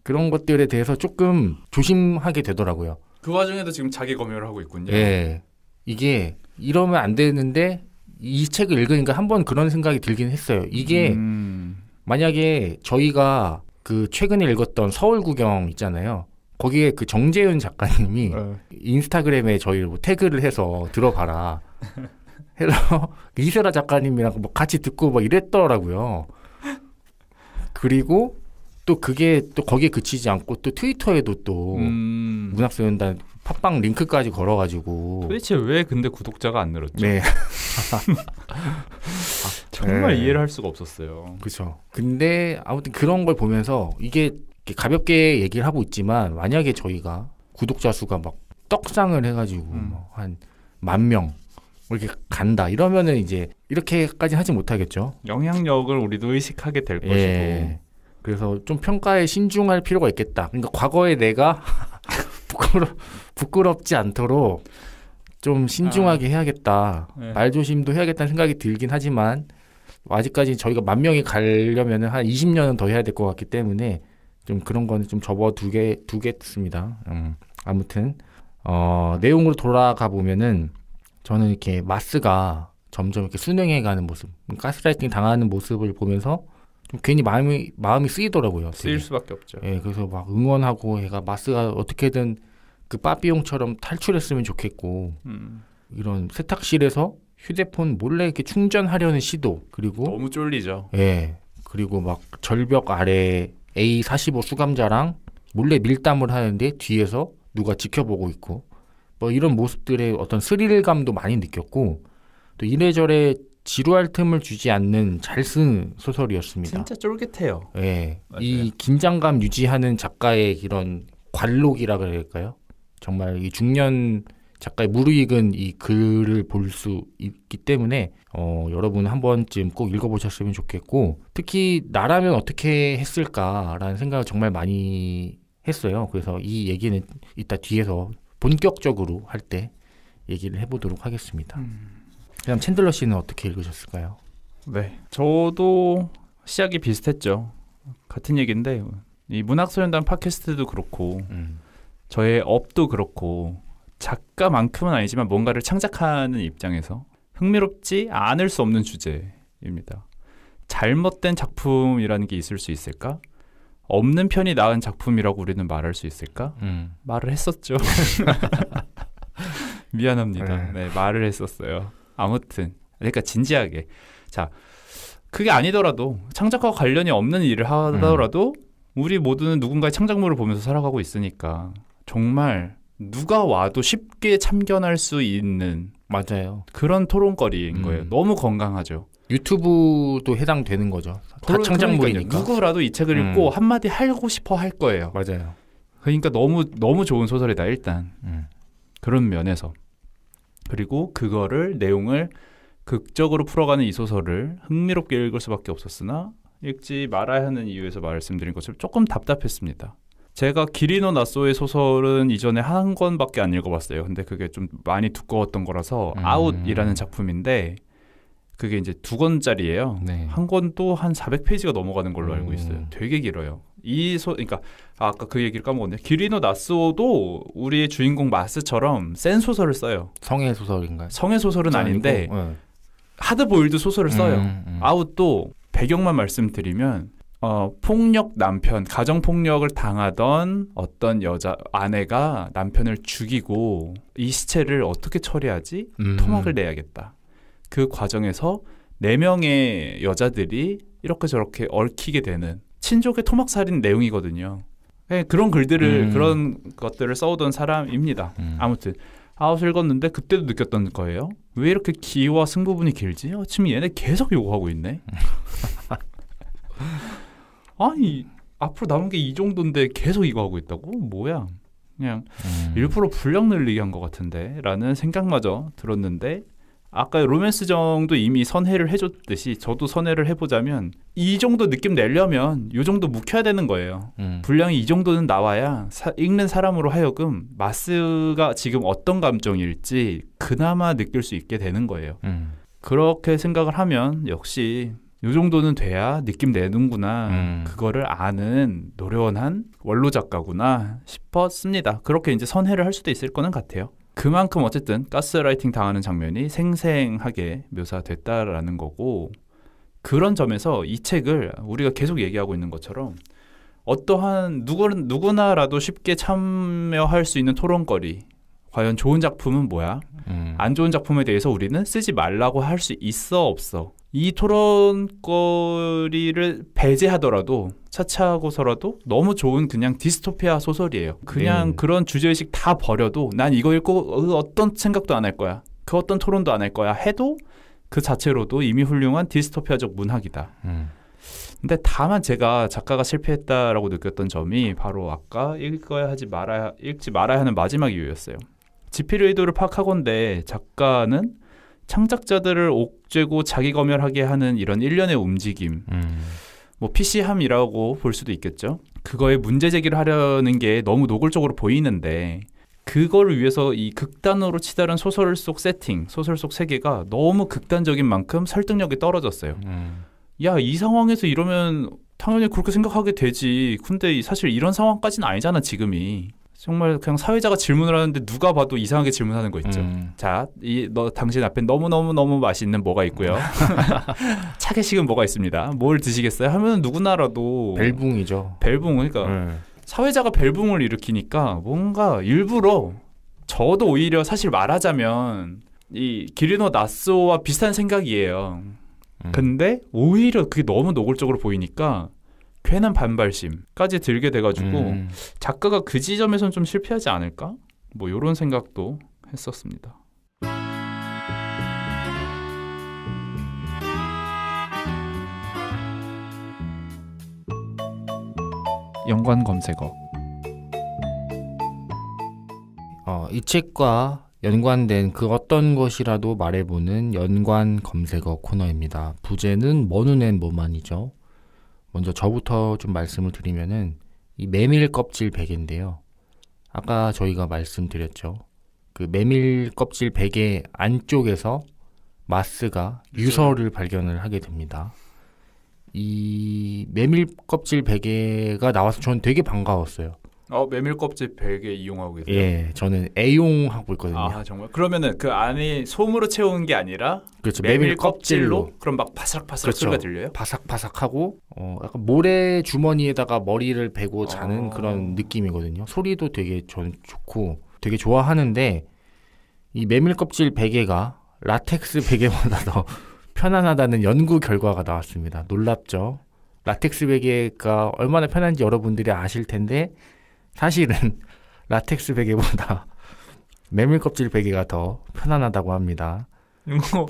그런 것들에 대해서 조금 조심하게 되더라고요. 그 와중에도 지금 자기 검열을 하고 있군요. 예. 이게 이러면 안 되는데 이 책을 읽으니까 한번 그런 생각이 들긴 했어요. 이게 음. 만약에 저희가 그 최근에 읽었던 서울 구경 있잖아요. 거기에 그 정재윤 작가님이 어. 인스타그램에 저희를 뭐 태그를 해서 들어봐라 해서 이세라 작가님이랑 뭐 같이 듣고 막 이랬더라고요. 그리고 또 그게 또 거기에 그치지 않고 또 트위터에도 또 음. 문학소년단 팟빵 링크까지 걸어가지고 도대체 왜 근데 구독자가 안 늘었죠? 네. 아, 정말 네. 이해를 할 수가 없었어요. 그렇죠. 근데 아무튼 그런 걸 보면서 이게 가볍게 얘기를 하고 있지만 만약에 저희가 구독자 수가 막 떡상을 해가지고 음. 뭐 한만명 뭐 이렇게 간다 이러면은 이제 이렇게까지 하지 못하겠죠. 영향력을 우리도 의식하게 될 예. 것이고 그래서 좀 평가에 신중할 필요가 있겠다. 그러니까 과거에 내가 부끄러, 부끄럽지 않도록 좀 신중하게 아. 해야겠다. 네. 말조심도 해야겠다는 생각이 들긴 하지만 아직까지 저희가 만 명이 가려면 한 20년은 더 해야 될 것 같기 때문에 좀 그런 거는 좀 접어두게 두겠습니다. 음, 아무튼 어, 내용으로 돌아가 보면은 저는 이렇게 마스가 점점 이렇게 순행해가는 모습, 가스라이팅 당하는 모습을 보면서 괜히 마음이 마음이 쓰이더라고요. 되게. 쓰일 수밖에 없죠. 예, 그래서 막 응원하고 얘가 마스가 어떻게든 그 빠삐용처럼 탈출했으면 좋겠고 음. 이런 세탁실에서 휴대폰 몰래 이렇게 충전하려는 시도 그리고 너무 쫄리죠. 예, 그리고 막 절벽 아래 A45 수감자랑 몰래 밀담을 하는데 뒤에서 누가 지켜보고 있고 뭐 이런 모습들의 어떤 스릴감도 많이 느꼈고 또 이래저래 지루할 틈을 주지 않는 잘 쓴 소설이었습니다. 진짜 쫄깃해요. 예. 맞이 긴장감 유지하는 작가의 이런 관록이라 그럴까요? 정말 이 중년 작가의 무르익은 이 글을 볼 수 있기 때문에 어, 여러분 한 번쯤 꼭 읽어보셨으면 좋겠고 특히 나라면 어떻게 했을까라는 생각을 정말 많이 했어요. 그래서 이 얘기는 이따 뒤에서 본격적으로 할 때 얘기를 해보도록 하겠습니다. 음. 그럼 챈들러 씨는 어떻게 읽으셨을까요? 네, 저도 시작이 비슷했죠. 같은 얘기인데 이 문학 소년단 팟캐스트도 그렇고 음. 저의 업도 그렇고 작가만큼은 아니지만 뭔가를 창작하는 입장에서 흥미롭지 않을 수 없는 주제입니다. 잘못된 작품이라는 게 있을 수 있을까? 없는 편이 나은 작품이라고 우리는 말할 수 있을까? 음. 말을 했었죠. 미안합니다. 네. 네, 말을 했었어요. 아무튼 그러니까 진지하게 자 그게 아니더라도 창작과 관련이 없는 일을 하더라도 음. 우리 모두는 누군가의 창작물을 보면서 살아가고 있으니까 정말 누가 와도 쉽게 참견할 수 있는 맞아요 그런 토론거리인 음. 거예요 너무 건강하죠 유튜브도 해당되는 거죠 다 창작물이니까 누구라도 이 책을 음. 읽고 한마디 하고 싶어 할 거예요 맞아요 그러니까 너무 너무 좋은 소설이다 일단 음. 그런 면에서 그리고 그거를 내용을 극적으로 풀어가는 이 소설을 흥미롭게 읽을 수밖에 없었으나 읽지 말아야 하는 이유에서 말씀드린 것처럼 조금 답답했습니다. 제가 기리노 나소의 소설은 이전에 한 권밖에 안 읽어봤어요. 근데 그게 좀 많이 두꺼웠던 거라서 음. 아웃이라는 작품인데 그게 이제 두 권짜리예요. 네. 한 권도 한 400페이지가 넘어가는 걸로 알고 음. 있어요. 되게 길어요. 이 소, 그러니까 아까 그 얘기를 까먹었네. 기리노 나스오도 우리의 주인공 마스처럼 센 소설을 써요. 성애 소설인가요? 성애 소설은 아닌데 아니고, 예. 네. 하드 보일드 소설을 음, 써요. 음, 음. 아웃도 배경만 말씀드리면 어, 폭력 남편, 가정 폭력을 당하던 어떤 여자 아내가 남편을 죽이고 이 시체를 어떻게 처리하지? 음. 토막을 내야겠다. 그 과정에서 네 명의 여자들이 이렇게 저렇게 얽히게 되는 친족의 토막살인 내용이거든요. 예, 그런 글들을 음. 그런 것들을 써오던 사람입니다. 음. 아무튼 아웃 읽었는데 그때도 느꼈던 거예요. 왜 이렇게 기와 승부분이 길지? 어, 지금 얘네 계속 요구하고 있네. 아니 앞으로 남은 게 이 정도인데 계속 이거 하고 있다고? 뭐야? 그냥 음. 일부러 불량 늘리기한것 같은데라는 생각마저 들었는데 아까 로맨스 정도 이미 선회를 해줬듯이 저도 선회를 해보자면 이 정도 느낌 내려면 이 정도 묵혀야 되는 거예요. 음. 분량이 이 정도는 나와야 사, 읽는 사람으로 하여금 마스가 지금 어떤 감정일지 그나마 느낄 수 있게 되는 거예요. 음. 그렇게 생각을 하면 역시 이 정도는 돼야 느낌 내는구나. 음. 그거를 아는 노련한 원로 작가구나 싶었습니다. 그렇게 이제 선회를 할 수도 있을 거는 같아요. 그만큼 어쨌든 가스라이팅 당하는 장면이 생생하게 묘사됐다라는 거고 그런 점에서 이 책을 우리가 계속 얘기하고 있는 것처럼 어떠한 누구, 누구나라도 쉽게 참여할 수 있는 토론거리 과연 좋은 작품은 뭐야 음. 안 좋은 작품에 대해서 우리는 쓰지 말라고 할 수 있어 없어 이 토론거리를 배제하더라도 차차하고서라도 너무 좋은 그냥 디스토피아 소설이에요. 그냥 네. 그런 주제의식 다 버려도 난 이거 읽고 어, 어떤 생각도 안 할 거야. 그 어떤 토론도 안 할 거야. 해도 그 자체로도 이미 훌륭한 디스토피아적 문학이다. 음. 근데 다만 제가 작가가 실패했다라고 느꼈던 점이 바로 아까 읽어야 하지 말아야 읽지 말아야 하는 마지막 이유였어요. 지필 의도를 파악하건데 작가는 창작자들을 옥죄고 자기 검열하게 하는 이런 일련의 움직임, 음. 뭐 PC함이라고 볼 수도 있겠죠. 그거에 문제 제기를 하려는 게 너무 노골적으로 보이는데 그걸 위해서 이 극단으로 치달은 소설 속 세팅, 소설 속 세계가 너무 극단적인 만큼 설득력이 떨어졌어요. 음. 야, 이 상황에서 이러면 당연히 그렇게 생각하게 되지. 근데 사실 이런 상황까지는 아니잖아, 지금이. 정말 그냥 사회자가 질문을 하는데 누가 봐도 이상하게 질문하는 거 있죠. 음. 자, 이 너 당신 앞에 너무 너무 너무 맛있는 뭐가 있고요. 음. 차게식은 뭐가 있습니다. 뭘 드시겠어요? 하면 누구나라도 벨붕이죠. 벨붕 그러니까 음. 사회자가 벨붕을 일으키니까 뭔가 일부러 저도 오히려 사실 말하자면 이 기리노 나쏘와 비슷한 생각이에요. 음. 근데 오히려 그게 너무 노골적으로 보이니까 괜한 반발심까지 들게 돼가지고 음. 작가가 그 지점에선 좀 실패하지 않을까? 뭐 이런 생각도 했었습니다. 연관 검색어 어, 이 책과 연관된 그 어떤 것이라도 말해보는 연관 검색어 코너입니다. 부제는 먼 눈엔 뭐만이죠. 먼저 저부터 좀 말씀을 드리면은 이 메밀 껍질 베개인데요. 아까 저희가 말씀드렸죠. 그 메밀 껍질 베개 안쪽에서 마스가 그렇죠. 유서를 발견을 하게 됩니다. 이 메밀 껍질 베개가 나와서 저는 되게 반가웠어요. 어, 메밀 껍질 베개 이용하고 계세요? 예, 저는 애용하고 있거든요. 아, 정말. 그러면은 그 안에 솜으로 채운 게 아니라 그렇죠. 메밀, 껍질로? 껍질 그럼 막 바삭바삭 그렇죠. 소리가 들려요? 바삭바삭하고 어, 약간 모래 주머니에다가 머리를 베고 아. 자는 아... 그런 느낌이거든요. 소리도 되게 저는 좋고 되게 좋아하는데 이 메밀 껍질 베개가 라텍스 베개보다 더 편안하다는 연구 결과가 나왔습니다. 놀랍죠? 라텍스 베개가 얼마나 편한지 여러분들이 아실 텐데 사실은 라텍스 베개보다 메밀 껍질 베개가 더 편안하다고 합니다. 이거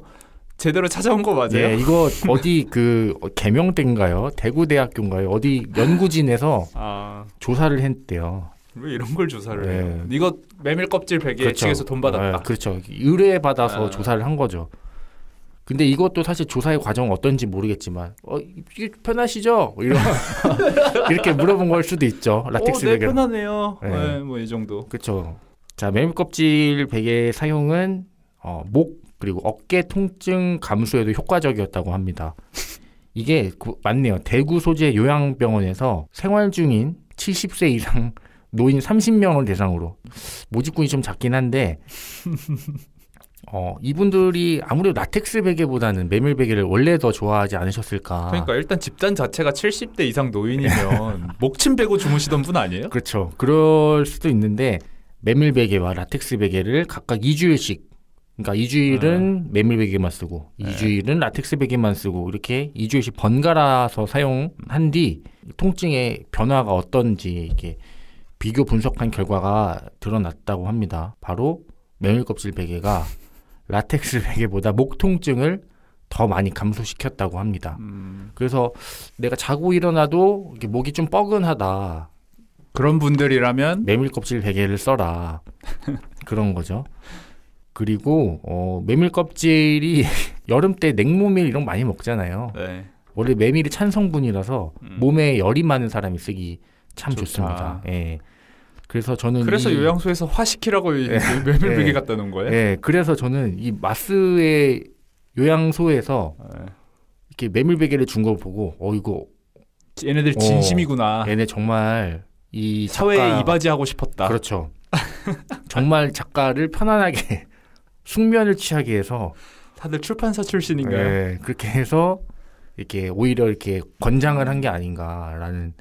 제대로 찾아온 거 맞아요? 예, 이거 어디 그 개명대인가요? 대구대학교인가요? 어디 연구진에서 아... 조사를 했대요. 왜 이런 걸 조사를 예. 해요? 이거 메밀 껍질 베개 그렇죠. 측에서 돈 받았다. 아, 그렇죠. 의뢰 받아서 아... 조사를 한 거죠. 근데 이것도 사실 조사의 과정 어떤지 모르겠지만 어 이게 편하시죠? 뭐 이런 이렇게 물어본 걸 수도 있죠. 라텍스 어, 네, 편하네요. 네, 네 뭐이 정도. 그렇죠. 자, 메밀 껍질 베개 사용은 어, 목 그리고 어깨 통증 감소에도 효과적이었다고 합니다. 이게 그, 맞네요. 대구 소재 요양병원에서 생활 중인 70세 이상 노인 30명을 대상으로 모집군이 좀 작긴 한데 어, 이분들이 아무래도 라텍스 베개보다는 메밀 베개를 원래 더 좋아하지 않으셨을까. 그러니까 일단 집단 자체가 70대 이상 노인이면 목침 베고 주무시던 분 아니에요? 그렇죠. 그럴 수도 있는데 메밀 베개와 라텍스 베개를 각각 2주일씩 그러니까 2주일은 네. 메밀 베개만 쓰고 네. 2주일은 라텍스 베개만 쓰고 이렇게 2주일씩 번갈아서 사용한 뒤 통증의 변화가 어떤지 이렇게 비교 분석한 결과가 드러났다고 합니다. 바로 메밀 껍질 베개가 라텍스 베개보다 목 통증을 더 많이 감소시켰다고 합니다. 음. 그래서 내가 자고 일어나도 목이 좀 뻐근하다. 그런 분들이라면 메밀껍질 베개를 써라. 그런 거죠. 그리고 어, 메밀껍질이 여름 때 냉모밀 이런 거 많이 먹잖아요. 네. 원래 메밀이 찬 성분이라서 음. 몸에 열이 많은 사람이 쓰기 참 좋다. 좋습니다. 예. 그래서 저는 그래서 이, 요양소에서 화시키라고 네. 메밀베개 예. 네. 예. 갖다 놓은 거예요? 네, 그래서 저는 이 마스의 요양소에서 네. 이렇게 메밀베개를 준 거 보고 어 이거 얘네들 어, 진심이구나. 어, 얘네 정말 이 사회에 작가, 이바지하고 싶었다. 그렇죠. 정말 작가를 편안하게 숙면을 취하게 해서 다들 출판사 출신인가요? 네, 그렇게 해서 이렇게 오히려 이렇게 권장을 한 게 아닌가라는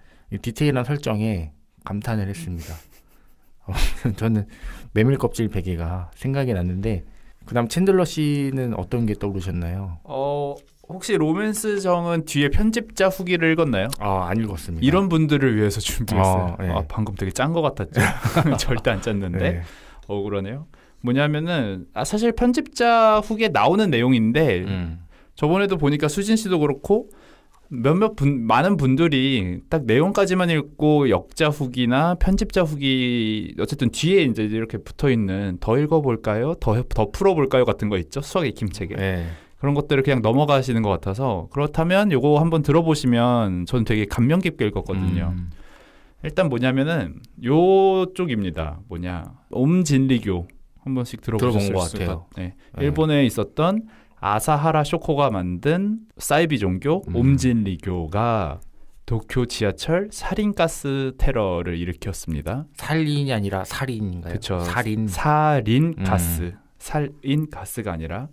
디테일한 설정에 감탄을 했습니다. 어, 저는 메밀 껍질 베개가 생각이 났는데 그다음 챈들러 씨는 어떤 게 떠오르셨나요? 어 혹시 로맨스 정은 뒤에 편집자 후기를 읽었나요? 아 안 읽었습니다. 이런 분들을 위해서 준비했어요. 아, 네. 아 방금 되게 짠것 같았죠. 절대 안 짰는데 네. 억울하네요. 뭐냐면은 아 사실 편집자 후기에 나오는 내용인데 음. 저번에도 보니까 수진 씨도 그렇고 몇몇 분 많은 분들이 딱 내용까지만 읽고 역자 후기나 편집자 후기 어쨌든 뒤에 이제 이렇게 붙어 있는 더 읽어볼까요, 더 더 풀어볼까요 같은 거 있죠 수학 의김책에 네. 예. 그런 것들을 그냥 넘어가시는 것 같아서 그렇다면 요거 한번 들어보시면 저는 되게 감명 깊게 읽었거든요. 음. 일단 뭐냐면은 요쪽입니다. 뭐냐 옴진리교 한 번씩 들어보셨을 것 같아요. 네. 네. 일본에 있었던 아사하라 쇼코가 만든 사이비 종교 음. 옴진리교가 도쿄 지하철 살인가스 테러를 일으켰습니다. 살인이 아니라 살인인가요? 그렇 살인 살인가스 음. 살인가스가 아니라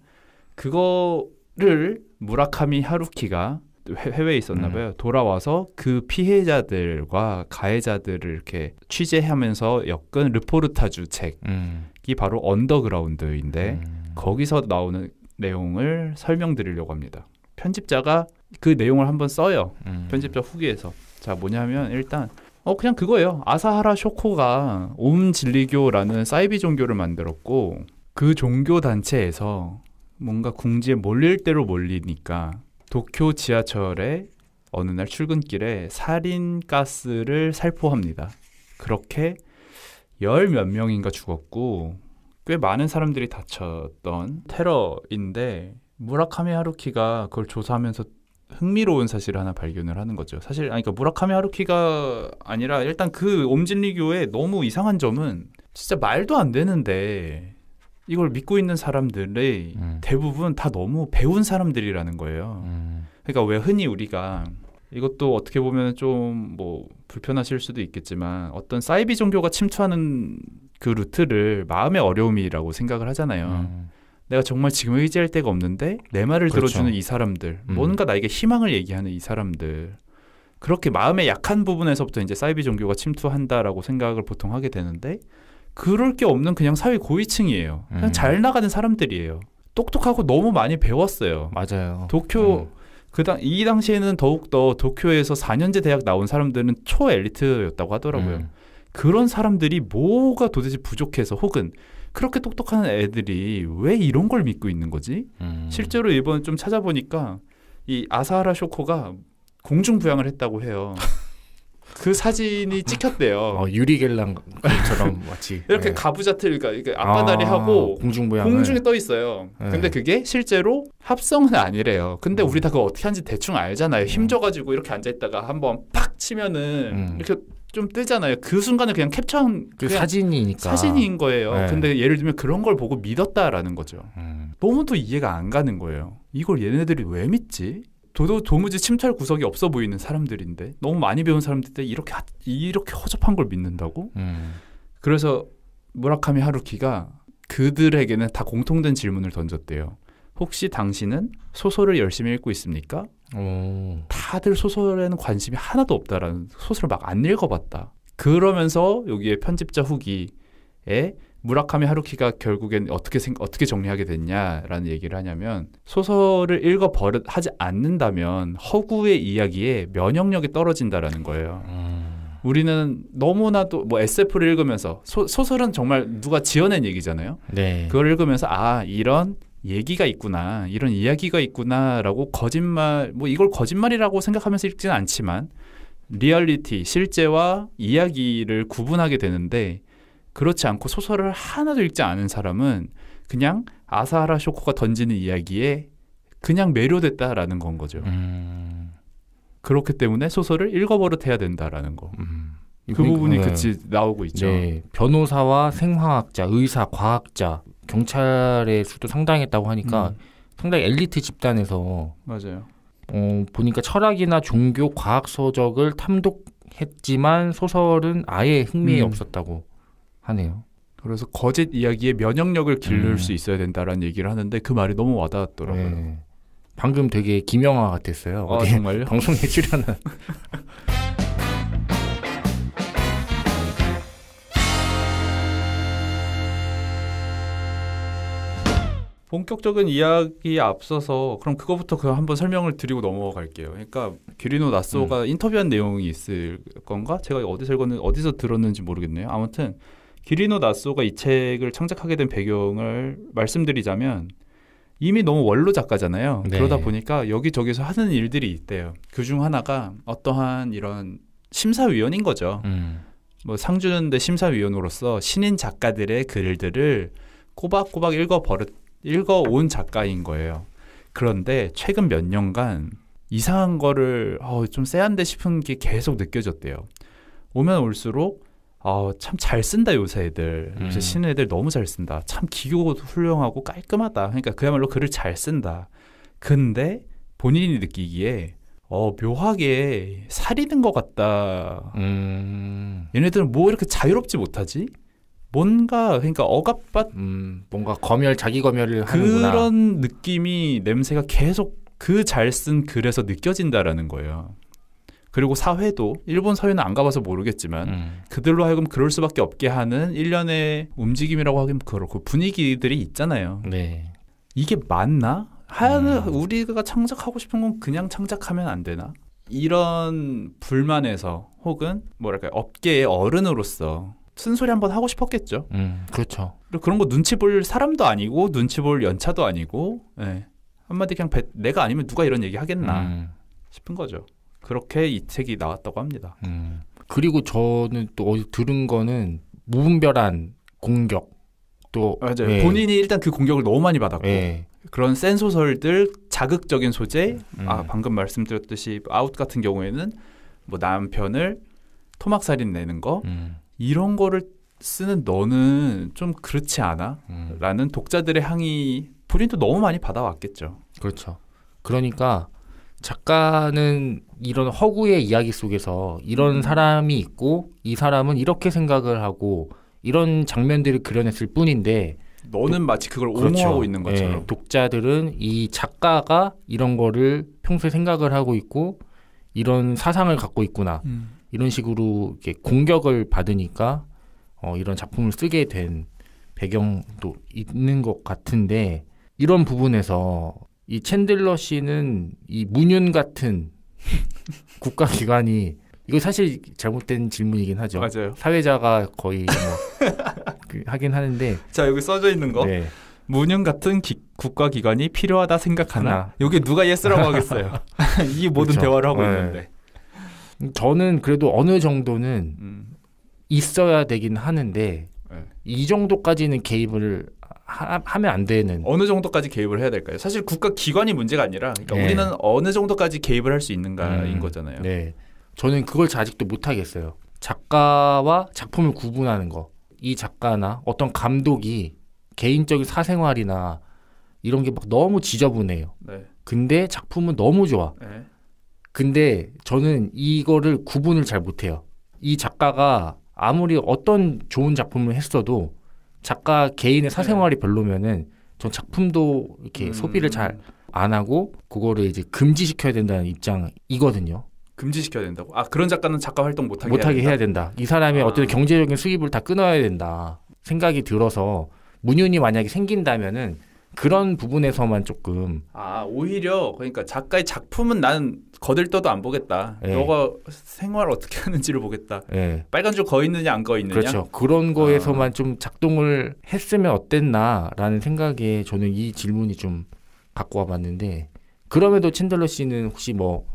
그거를 무라카미 하루키가 해외에 있었나봐요. 음. 돌아와서 그 피해자들과 가해자들을 이렇게 취재하면서 엮은 르포르타주 책이 음. 바로 언더그라운드인데 음. 거기서 나오는 내용을 설명드리려고 합니다. 편집자가 그 내용을 한번 써요. 음. 편집자 후기에서. 자, 뭐냐면 일단 어 그냥 그거예요. 아사하라 쇼코가 옴 진리교라는 사이비 종교를 만들었고 그 종교 단체에서 뭔가 궁지에 몰릴 대로 몰리니까 도쿄 지하철에 어느 날 출근길에 살인 가스를 살포합니다. 그렇게 열 몇 명인가 죽었고 꽤 많은 사람들이 다쳤던 테러인데 무라카미 하루키가 그걸 조사하면서 흥미로운 사실을 하나 발견을 하는 거죠. 사실 아니 그러니까 무라카미 하루키가 아니라 일단 그 옴진리교의 너무 이상한 점은 진짜 말도 안 되는데 이걸 믿고 있는 사람들의 음. 대부분 다 너무 배운 사람들이라는 거예요. 음. 그러니까 왜 흔히 우리가 이것도 어떻게 보면 좀 뭐 불편하실 수도 있겠지만 어떤 사이비 종교가 침투하는 그 루트를 마음의 어려움이라고 생각을 하잖아요. 음. 내가 정말 지금 의지할 데가 없는데 내 말을 그렇죠. 들어주는 이 사람들, 음. 뭔가 나에게 희망을 얘기하는 이 사람들. 그렇게 마음의 약한 부분에서부터 이제 사이비 종교가 침투한다라고 생각을 보통 하게 되는데 그럴 게 없는 그냥 사회 고위층이에요. 그냥 음. 잘 나가는 사람들이에요. 똑똑하고 너무 많이 배웠어요. 맞아요. 도쿄 음. 그당 이 당시에는 더욱 더 도쿄에서 4년제 대학 나온 사람들은 초엘리트였다고 하더라고요. 음. 그런 사람들이 뭐가 도대체 부족해서 혹은 그렇게 똑똑한 애들이 왜 이런 걸 믿고 있는 거지? 음. 실제로 이번 좀 찾아보니까 이 아사하라 쇼코가 공중 부양을 했다고 해요. 그 사진이 찍혔대요. 어, 유리 겔랑처럼 마치 이렇게 네. 가부좌틀 그러니까 앞바다리 아, 하고 공중 부양을. 공중에 떠 있어요. 네. 근데 그게 실제로 합성은 아니래요. 근데 음. 우리 다 그거 어떻게 하는지 대충 알잖아요. 힘줘 가지고 이렇게 앉아 있다가 한번 팍 치면은 음. 이렇게 좀 뜨잖아요. 그순간에 그냥 캡처한 그 사진이니까 사진인 거예요. 네. 근데 예를 들면 그런 걸 보고 믿었다라는 거죠. 음. 너무또 이해가 안 가는 거예요. 이걸 얘네들이 왜 믿지? 도도 도무지 침탈 구석이 없어 보이는 사람들인데 너무 많이 배운 사람들인데 이렇게 이렇게 허접한 걸 믿는다고? 음. 그래서 무라카미 하루키가 그들에게는 다 공통된 질문을 던졌대요. 혹시 당신은 소설을 열심히 읽고 있습니까? 오. 다들 소설에는 관심이 하나도 없다라는 소설을 막 안 읽어봤다. 그러면서 여기에 편집자 후기에 무라카미 하루키가 결국엔 어떻게 생, 어떻게 정리하게 됐냐라는 얘기를 하냐면 소설을 읽어 버릇 하지 않는다면 허구의 이야기에 면역력이 떨어진다라는 거예요. 음. 우리는 너무나도 뭐 SF를 읽으면서 소, 소설은 정말 누가 지어낸 얘기잖아요. 네. 그걸 읽으면서 아 이런 얘기가 있구나 이런 이야기가 있구나라고 거짓말 뭐 이걸 거짓말이라고 생각하면서 읽지는 않지만 리얼리티 실제와 이야기를 구분하게 되는데 그렇지 않고 소설을 하나도 읽지 않은 사람은 그냥 아사하라 쇼코가 던지는 이야기에 그냥 매료됐다라는 건 거죠. 음. 그렇기 때문에 소설을 읽어버릇해야 된다라는 거. 음. 그 부분이 그러니까 그치 나오고 있죠. 네. 변호사와 생화학자, 의사, 과학자 경찰의 수도 상당했다고 하니까 음. 상당히 엘리트 집단에서 맞아요. 어, 보니까 철학이나 종교, 과학 서적을 탐독했지만 소설은 아예 흥미에 음. 없었다고 하네요. 그래서 거짓 이야기에 면역력을 기를 음. 수 있어야 된다라는 얘기를 하는데 그 말이 너무 와닿았더라고요. 네. 방금 되게 김영화 같았어요. 아, 정말요? 방송에 출연한 본격적인 이야기에 앞서서 그럼 그거부터 그 한번 설명을 드리고 넘어갈게요. 그러니까 규리노 나소가 음. 인터뷰한 내용이 있을 건가? 제가 어디서 읽었는 어디서 들었는지 모르겠네요. 아무튼 기리노 나소가 이 책을 창작하게 된 배경을 말씀드리자면 이미 너무 원로 작가잖아요. 네. 그러다 보니까 여기저기서 하는 일들이 있대요. 그 중 하나가 어떠한 이런 심사위원인 거죠. 음. 뭐상주는데 심사위원으로서 신인 작가들의 글들을 꼬박꼬박 읽어버렸 읽어온 작가인 거예요. 그런데 최근 몇 년간 이상한 거를 어, 좀 쎄한데 싶은 게 계속 느껴졌대요. 오면 올수록 어, 참잘 쓴다 요새 애들 요새 음. 신 애들 너무 잘 쓴다. 참 기교도 훌륭하고 깔끔하다. 그러니까 그야말로 글을 잘 쓴다. 근데 본인이 느끼기에 어, 묘하게 살이는 것 같다. 음. 얘네들은 뭐 이렇게 자유롭지 못하지? 뭔가 그러니까 억압받 음, 뭔가 검열 자기 검열을 하는구나 그런 느낌이 냄새가 계속 그 잘 쓴 글에서 느껴진다라는 거예요. 그리고 사회도 일본 사회는 안 가봐서 모르겠지만 음. 그들로 하여금 그럴 수밖에 없게 하는 일련의 움직임이라고 하긴 그렇고 그 분위기들이 있잖아요. 네. 이게 맞나? 하여는 음. 우리가 창작하고 싶은 건 그냥 창작하면 안 되나? 이런 불만에서 혹은 뭐랄까 업계의 어른으로서 쓴소리 한번 하고 싶었겠죠. 음, 그렇죠. 그리고 그런 거 눈치 볼 사람도 아니고 눈치 볼 연차도 아니고 네. 한마디 그냥 배, 내가 아니면 누가 이런 얘기 하겠나 음. 싶은 거죠. 그렇게 이 책이 나왔다고 합니다. 음. 그리고 저는 또 들은 거는 무분별한 공격 또 맞아요. 예. 본인이 일단 그 공격을 너무 많이 받았고 예. 그런 센 소설들 자극적인 소재 음. 아 방금 말씀드렸듯이 아웃 같은 경우에는 뭐 남편을 토막살인 내는 거 음. 이런 거를 쓰는 너는 좀 그렇지 않아? 음. 라는 독자들의 항의 본인도 너무 많이 받아왔겠죠. 그렇죠. 그러니까 작가는 이런 허구의 이야기 속에서 이런 음. 사람이 있고 이 사람은 이렇게 생각을 하고 이런 장면들을 그려냈을 뿐인데 너는 독, 마치 그걸 옹호하고 그렇죠. 있는 예, 것처럼 예, 독자들은 이 작가가 이런 거를 평소에 생각을 하고 있고 이런 사상을 갖고 있구나. 음. 이런 식으로 이렇게 공격을 받으니까 어, 이런 작품을 쓰게 된 배경도 있는 것 같은데 이런 부분에서 이 챈들러 씨는 이 문윤 같은 국가기관이 이거 사실 잘못된 질문이긴 하죠. 맞아요. 사회자가 거의 뭐 그 하긴 하는데 자 여기 써져 있는 거 네. 문윤 같은 기, 국가기관이 필요하다 생각하나 하나. 여기 누가 예스라고 하겠어요. 이 모든 그렇죠. 대화를 하고 네. 있는데 저는 그래도 어느 정도는 음. 있어야 되긴 하는데 네. 이 정도까지는 개입을 하, 면안 되는 어느 정도까지 개입을 해야 될까요? 사실 국가 기관이 문제가 아니라 그러니까 네. 우리는 어느 정도까지 개입을 할 수 있는가인 음. 거잖아요. 네, 저는 그걸 아직도 못 하겠어요. 작가와 작품을 구분하는 거. 이 작가나 어떤 감독이 개인적인 사생활이나 이런 게 막 너무 지저분해요. 네. 근데 작품은 너무 좋아. 네. 근데 저는 이거를 구분을 잘 못해요. 이 작가가 아무리 어떤 좋은 작품을 했어도 작가 개인의 사생활이 네. 별로면은 전 작품도 이렇게 음. 소비를 잘 안 하고 그거를 이제 금지시켜야 된다는 입장이거든요. 금지시켜야 된다고? 아 그런 작가는 작가 활동 못하게, 못하게 해야, 된다? 된다. 이 사람이 아. 어떤 경제적인 수입을 다 끊어야 된다 생각이 들어서 문윤이 만약에 생긴다면은 그런 부분에서만 조금 아 오히려 그러니까 작가의 작품은 나는 거들떠도 안 보겠다. 예. 너가 생활 어떻게 하는지를 보겠다. 예. 빨간 줄 거 있느냐 안 거 있느냐. 그렇죠. 그런 거에서만 어. 좀 작동을 했으면 어땠나라는 생각에 저는 이 질문이 좀 갖고 와봤는데 그럼에도 챈들러 씨는 혹시 뭐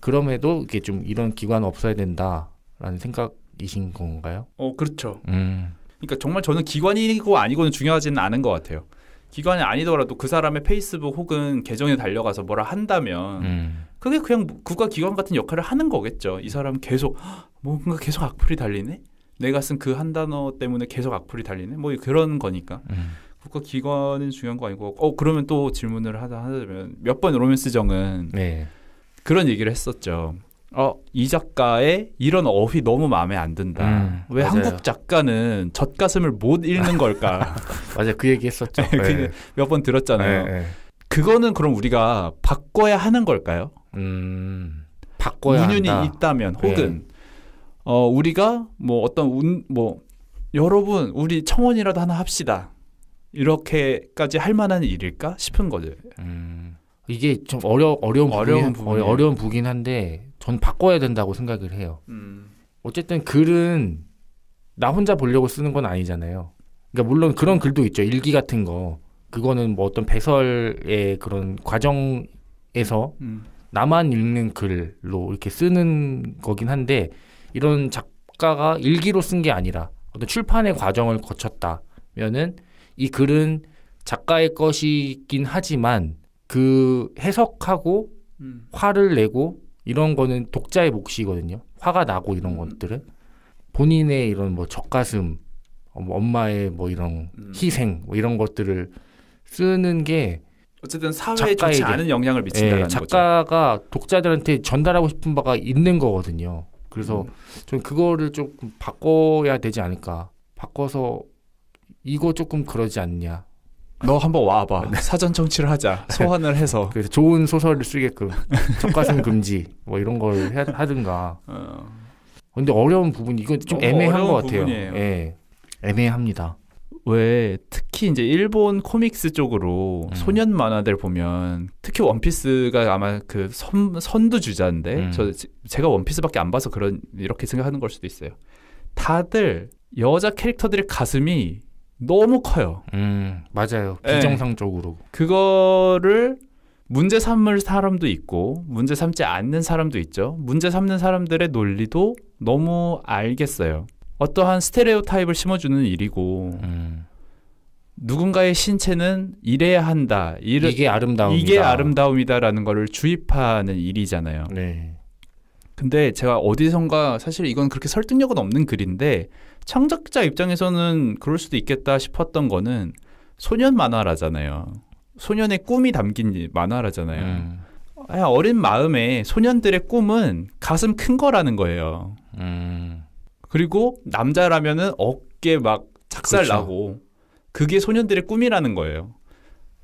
그럼에도 이게 좀 이런 기관 없어야 된다라는 생각이신 건가요? 어 그렇죠. 음. 그러니까 정말 저는 기관이고 아니고는 중요하지는 않은 것 같아요. 기관이 아니더라도 그 사람의 페이스북 혹은 계정에 달려가서 뭐라 한다면 음. 그게 그냥 국가기관 같은 역할을 하는 거겠죠. 이 사람 계속 뭔가 계속 악플이 달리네. 내가 쓴 그 한 단어 때문에 계속 악플이 달리네. 뭐 그런 거니까. 음. 국가기관은 중요한 거 아니고 어 그러면 또 질문을 하다 하자면 몇 번 로맨스정은 네. 그런 얘기를 했었죠. 어, 이 작가의 이런 어휘 너무 마음에 안 든다. 음, 왜 맞아요. 한국 작가는 젖가슴을 못 읽는 걸까? 맞아, 그 얘기 했었죠. 그 네. 몇번 들었잖아요. 네, 네. 그거는 그럼 우리가 바꿔야 하는 걸까요? 음, 바꿔야 운윤이 한 있다면 혹은 네. 어, 우리가 뭐 어떤 운, 뭐 여러분 우리 청원이라도 하나 합시다. 이렇게까지 할 만한 일일까 싶은 거죠. 음, 이게 좀 어려 어려운 어려운 부분 어, 어려운 부긴 한데 전 바꿔야 된다고 생각을 해요. 음. 어쨌든 글은 나 혼자 보려고 쓰는 건 아니잖아요. 그러니까 물론 그런 글도 있죠. 일기 같은 거. 그거는 뭐 어떤 배설의 그런 과정에서 음. 나만 읽는 글로 이렇게 쓰는 거긴 한데 이런 작가가 일기로 쓴 게 아니라 어떤 출판의 과정을 거쳤다면은 이 글은 작가의 것이긴 하지만 그 해석하고 음. 화를 내고 이런 거는 독자의 몫이거든요. 화가 나고 이런 음. 것들은 본인의 이런 뭐 적가슴, 뭐 엄마의 뭐 이런 음. 희생 뭐 이런 것들을 쓰는 게 어쨌든 사회에 좋지 않은 영향을 미친다는 예, 작가가 거죠. 독자들한테 전달하고 싶은 바가 있는 거거든요. 그래서 음. 좀 그거를 조금 바꿔야 되지 않을까. 바꿔서 이거 조금 그러지 않냐. 너 한번 와봐. 네. 사전 청취를 하자. 소환을 해서. 그래서 좋은 소설을 쓰게끔 적가심 금지 뭐 이런 걸 해, 하든가. 어. 근데 어려운 부분 이건 좀 애매한 것 같아요. 부분이에요. 예, 애매합니다. 왜 특히 이제 일본 코믹스 쪽으로 음. 소년 만화들 보면 특히 원피스가 아마 그 선, 선두 주자인데 음. 저 제가 원피스밖에 안 봐서 그런 이렇게 생각하는 걸 수도 있어요. 다들 여자 캐릭터들의 가슴이 너무 커요. 음, 맞아요. 예. 비정상적으로. 네. 그거를 문제 삼을 사람도 있고 문제 삼지 않는 사람도 있죠. 문제 삼는 사람들의 논리도 너무 알겠어요. 어떠한 스테레오 타입을 심어주는 일이고 음. 누군가의 신체는 이래야 한다. 이르, 이게 아름다움이다. 게 아름다움이다라는 거를 주입하는 일이잖아요. 네. 근데 제가 어디선가 사실 이건 그렇게 설득력은 없는 글인데 창작자 입장에서는 그럴 수도 있겠다 싶었던 거는 소년 만화라잖아요. 소년의 꿈이 담긴 만화라잖아요. 음. 아, 어린 마음에 소년들의 꿈은 가슴 큰 거라는 거예요. 음. 그리고 남자라면은 어깨 막착살 그렇죠. 나고 그게 소년들의 꿈이라는 거예요.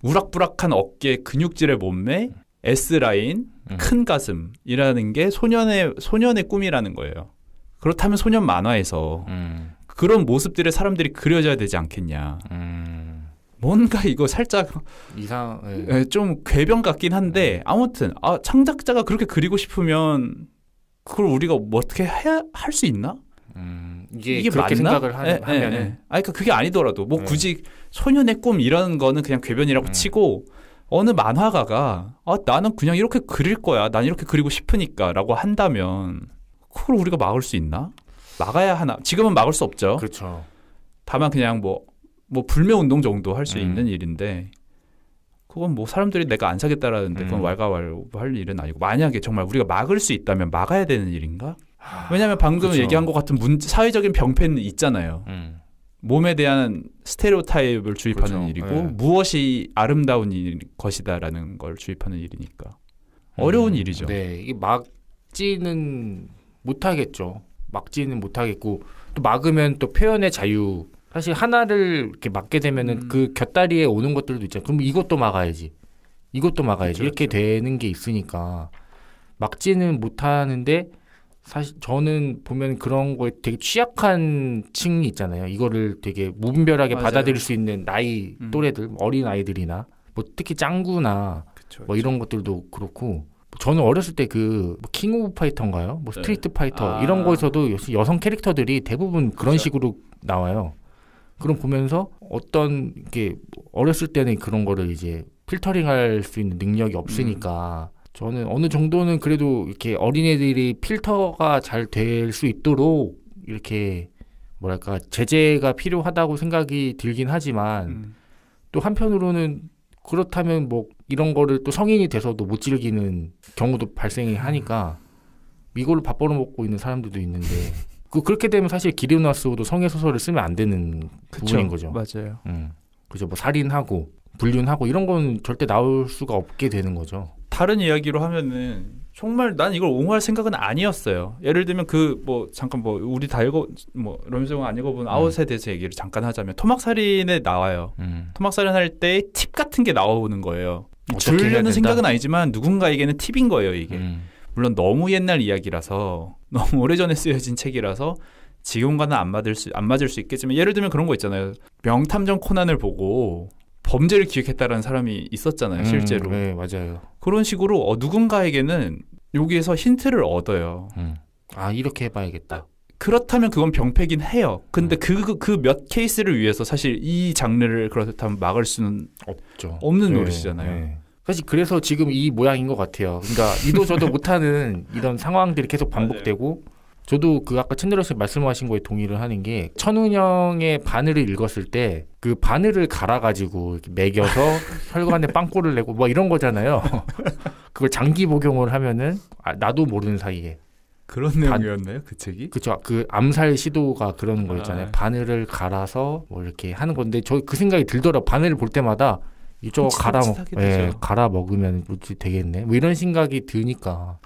우락부락한 어깨 근육질의 몸매 S 라인 음. 큰 가슴이라는 게 소년의 소년의 꿈이라는 거예요. 그렇다면 소년 만화에서 음. 그런 모습들의 사람들이 그려져야 되지 않겠냐. 음. 뭔가 이거 살짝 이상 네. 예. 예, 좀괴변 같긴 한데 네. 아무튼 아 창작자가 그렇게 그리고 싶으면 그걸 우리가 뭐 어떻게 할 수 있나? 음, 이게, 이게 그렇게 맞나? 생각을 하, 면은 예, 아 그러니까 그게 아니더라도 뭐 예. 굳이 소년의 꿈 이런 거는 그냥 궤변이라고 음. 치고 어느 만화가가 아 나는 그냥 이렇게 그릴 거야 난 이렇게 그리고 싶으니까라고 한다면 그걸 우리가 막을 수 있나? 막아야 하나? 지금은 막을 수 없죠. 그렇죠. 다만 그냥 뭐뭐 뭐 불매 운동 정도 할수 음. 있는 일인데 그건 뭐 사람들이 내가 안 사겠다라는데 그건 음. 왈가왈부할 일은 아니고 만약에 정말 우리가 막을 수 있다면 막아야 되는 일인가? 아, 왜냐하면 방금 그쵸. 그렇죠. 얘기한 것 같은 문, 사회적인 병폐는 있잖아요. 음. 몸에 대한 스테레오타입을 주입하는 그렇죠. 일이고 네. 무엇이 아름다운 일 것이다라는 걸 주입하는 일이니까 음. 어려운 음. 일이죠. 네, 이 막지는 못하겠죠. 막지는 못하겠고 또 막으면 또 표현의 자유. 사실 하나를 이렇게 막게 되면은 음. 그 곁다리에 오는 것들도 있잖아요. 그럼 이것도 막아야지. 이것도 막아야지. 그렇죠, 이렇게 그렇죠. 되는 게 있으니까 막지는 못하는데 사실 저는 보면 그런 거에 되게 취약한 층이 있잖아요. 이거를 되게 무분별하게 맞아요. 받아들일 수 있는 나이 음. 또래들, 어린 아이들이나 뭐 특히 짱구나 그쵸, 뭐 그쵸. 이런 것들도 그렇고 뭐 저는 어렸을 때 그킹 뭐 오브 파이터인가요? 뭐 네. 스트리트 네. 파이터 아. 이런 거에서도 여성 캐릭터들이 대부분 그런 그쵸. 식으로 나와요. 그럼 보면서 어떤 게 어렸을 때는 그런 거를 이제 필터링 할 수 있는 능력이 없으니까 음. 저는 어느 정도는 그래도 이렇게 어린애들이 필터가 잘 될 수 있도록 이렇게 뭐랄까 제재가 필요하다고 생각이 들긴 하지만 음. 또 한편으로는 그렇다면 뭐 이런 거를 또 성인이 돼서도 못 즐기는 경우도 발생이 하니까 이걸로 밥 벌어먹고 있는 사람들도 있는데 그 그렇게 되면 사실 기리오나스도 성애 소설을 쓰면 안 되는 그쵸, 부분인 거죠. 맞아요. 음. 그죠 뭐 살인하고 불륜하고 이런 건 절대 나올 수가 없게 되는 거죠. 다른 이야기로 하면은 정말 난 이걸 옹호할 생각은 아니었어요. 예를 들면 그 뭐 잠깐 뭐 우리 다 읽어 뭐 럼세용 안 읽어본 아웃에 음. 대해서 얘기를 잠깐 하자면 토막살인에 나와요. 음. 토막살인 할 때 팁 같은 게 나오는 거예요. 줄려는 생각은 아니지만 누군가에게는 팁인 거예요 이게. 음. 물론 너무 옛날 이야기라서 너무 오래전에 쓰여진 책이라서 지금과는 안 맞을 수 안 맞을 수 있겠지만 예를 들면 그런 거 있잖아요. 명탐정 코난을 보고 범죄를 기획했다라는 사람이 있었잖아요, 음, 실제로. 네, 맞아요. 그런 식으로 어, 누군가에게는 여기에서 힌트를 얻어요. 음. 아, 이렇게 해봐야겠다. 그렇다면 그건 병폐긴 해요. 근데 음. 그그몇 그 케이스를 위해서 사실 이 장르를 그렇다면 막을 수는 없죠. 없는 네, 노릇이잖아요. 네. 사실 그래서 지금 이 모양인 것 같아요. 그러니까 이도 저도 못하는 이런 상황들이 계속 반복되고 저도 그 아까 챈들러씨 말씀하신 거에 동의를 하는 게천운형의 바늘을 읽었을 때 그 바늘을 갈아가지고 매겨서 혈관에 빵꾸를 내고 뭐 이런 거잖아요. 그걸 장기 복용을 하면은 아, 나도 모르는 사이에 그런 내용이었나요? 그 책이? 그쵸. 그 암살 시도가 그런 아, 거였잖아요. 아. 바늘을 갈아서 뭐 이렇게 하는 건데 저 그 생각이 들더라. 바늘을 볼 때마다 이쪽 갈아 먹, 예, 갈아 먹으면 되겠네. 뭐 이런 생각이 드니까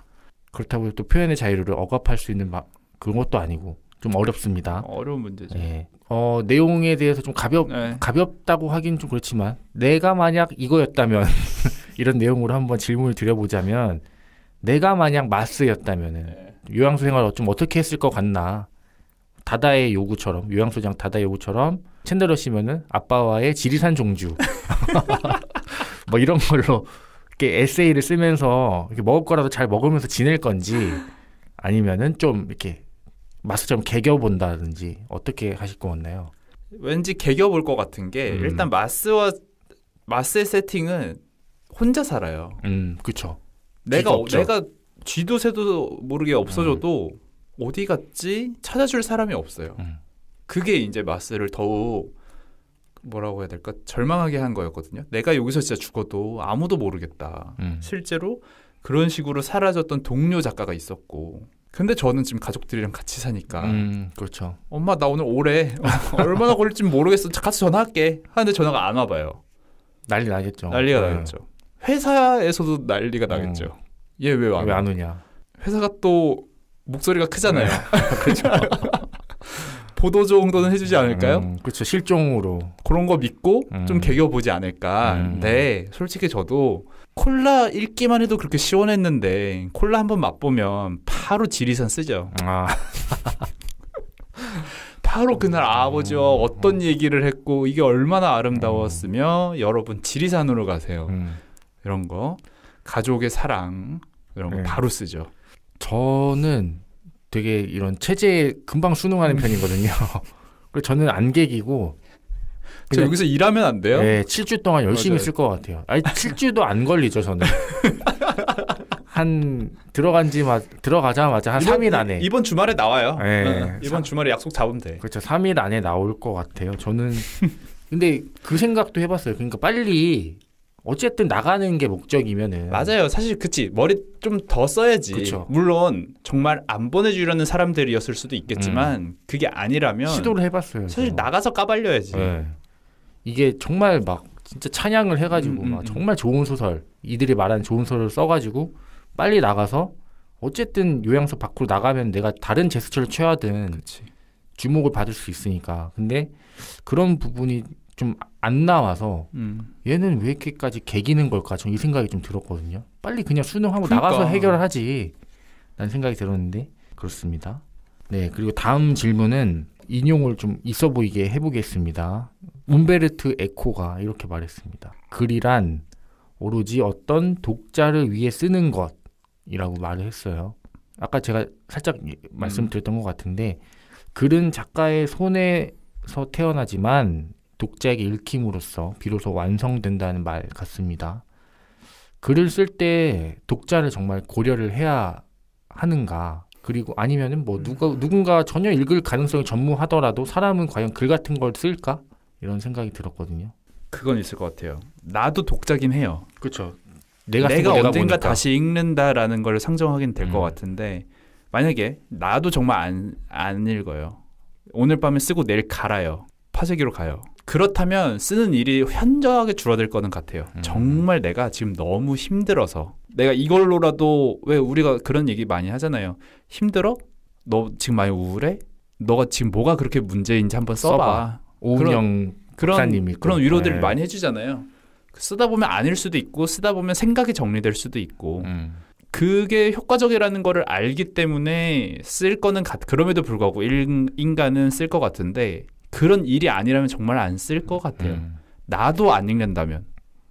그렇다고 또 표현의 자유를 억압할 수 있는 막 그런 것도 아니고 좀 어렵습니다. 어려운 문제죠. 예. 어, 내용에 대해서 좀 가볍 네. 가볍다고 하긴 좀 그렇지만 내가 만약 이거였다면 이런 내용으로 한번 질문을 드려보자면 내가 만약 마스였다면은 네. 요양소 생활을 좀 어떻게 했을 것 같나 다다의 요구처럼 요양소장 다다의 요구처럼 챈들러 시면은 아빠와의 지리산 종주 뭐 이런 걸로 이렇게 에세이를 쓰면서 이렇게 먹을 거라도 잘 먹으면서 지낼 건지 아니면은 좀 이렇게 마스처럼 개겨 본다든지 어떻게 하실 것 같나요? 왠지 개겨 볼것 같은 게 음. 일단 마스와 마스의 세팅은 혼자 살아요. 음, 그렇죠. 내가 어, 내가 쥐도 새도 모르게 없어져도 음. 어디 갔지 찾아줄 사람이 없어요. 음. 그게 이제 마스를 더욱 뭐라고 해야 될까 절망하게 한 거였거든요. 내가 여기서 진짜 죽어도 아무도 모르겠다. 음. 실제로 그런 식으로 사라졌던 동료 작가가 있었고. 근데 저는 지금 가족들이랑 같이 사니까. 음, 그렇죠. 엄마 나 오늘 오래 얼마나 걸릴지 모르겠어. 같이 전화할게. 하는데 전화가 안 와봐요. 난리 나겠죠. 난리가 네. 나겠죠. 회사에서도 난리가 음. 나겠죠. 음. 얘왜 안 오냐? 회사가 또 목소리가 크잖아요. 그렇죠. 보도 정도는 해주지 않을까요? 음, 그렇죠. 실종으로. 그런 거 믿고 음. 좀 개겨보지 않을까. 음. 근 네. 솔직히 저도 콜라 읽기만 해도 그렇게 시원했는데 콜라 한번 맛보면 바로 지리산 쓰죠. 아. 바로 그날 아버지와 음. 어떤 얘기를 했고 이게 얼마나 아름다웠으며 음. 여러분 지리산으로 가세요. 음. 이런 거 가족의 사랑 이런 거 네. 바로 쓰죠. 저는 되게 이런 체제에 금방 순응하는 음. 편이거든요. 그래서 저는 안객이고 저 여기서 일하면 안 돼요? 네, 7주 동안 열심히 쓸것 같아요. 아니 7주도 안 걸리죠 저는. 한 들어간 지마 들어가자마자 한 이번, 3일 안에 이번 주말에 나와요. 네, 네. 이번 3, 주말에 약속 잡으면 돼. 그렇죠. 3일 안에 나올 것 같아요. 저는 근데 그 생각도 해봤어요. 그러니까 빨리 어쨌든 나가는 게 목적이면은 맞아요. 사실 그치 머리 좀 더 써야지. 그쵸. 물론 정말 안 보내주려는 사람들이었을 수도 있겠지만 음. 그게 아니라면 시도를 해봤어요. 사실 저. 나가서 까발려야지. 네. 이게 정말 막 진짜 찬양을 해가지고 음, 음, 음. 정말 좋은 소설 이들이 말하는 좋은 소설을 써가지고 빨리 나가서 어쨌든 요양소 밖으로 나가면 내가 다른 제스처를 취하든 그치. 주목을 받을 수 있으니까. 근데 그런 부분이 좀안 나와서 음. 얘는 왜 이렇게까지 개기는 걸까? 저는 이 생각이 좀 들었거든요. 빨리 그냥 수능하고 그러니까. 나가서 해결을 하지. 라는 생각이 들었는데 그렇습니다. 네, 그리고 다음 질문은 인용을 좀 있어 보이게 해보겠습니다. 움베르트 에코가 이렇게 말했습니다. 글이란 오로지 어떤 독자를 위해 쓰는 것이라고 말을 했어요. 아까 제가 살짝 말씀드렸던 음. 것 같은데 글은 작가의 손에서 태어나지만 독자에게 읽힘으로써 비로소 완성된다는 말 같습니다. 글을 쓸 때 독자를 정말 고려를 해야 하는가 그리고 아니면은 뭐 누가 누군가 전혀 읽을 가능성이 전무하더라도 사람은 과연 글 같은 걸 쓸까 이런 생각이 들었거든요. 그건 있을 것 같아요. 나도 독자긴 해요. 그렇죠. 내가, 내가 언젠가 다시 읽는다라는 걸 상정하긴 될것 음. 같은데 만약에 나도 정말 안 안 읽어요. 오늘 밤에 쓰고 내일 갈아요. 파쇄기로 가요. 그렇다면 쓰는 일이 현저하게 줄어들 거는 같아요. 음. 정말 내가 지금 너무 힘들어서 내가 이걸로라도 왜 우리가 그런 얘기 많이 하잖아요. 힘들어? 너 지금 많이 우울해? 너가 지금 뭐가 그렇게 문제인지 한번 써봐. 오영 그런 그 그런 위로들을 네. 많이 해주잖아요. 그 쓰다 보면 아닐 수도 있고 쓰다 보면 생각이 정리될 수도 있고 음. 그게 효과적이라는 거를 알기 때문에 쓸 거는 가, 그럼에도 불구하고 인, 간은 쓸 것 같은데 그런 일이 아니라면 정말 안 쓸 것 같아요. 음. 나도 안 읽는다면.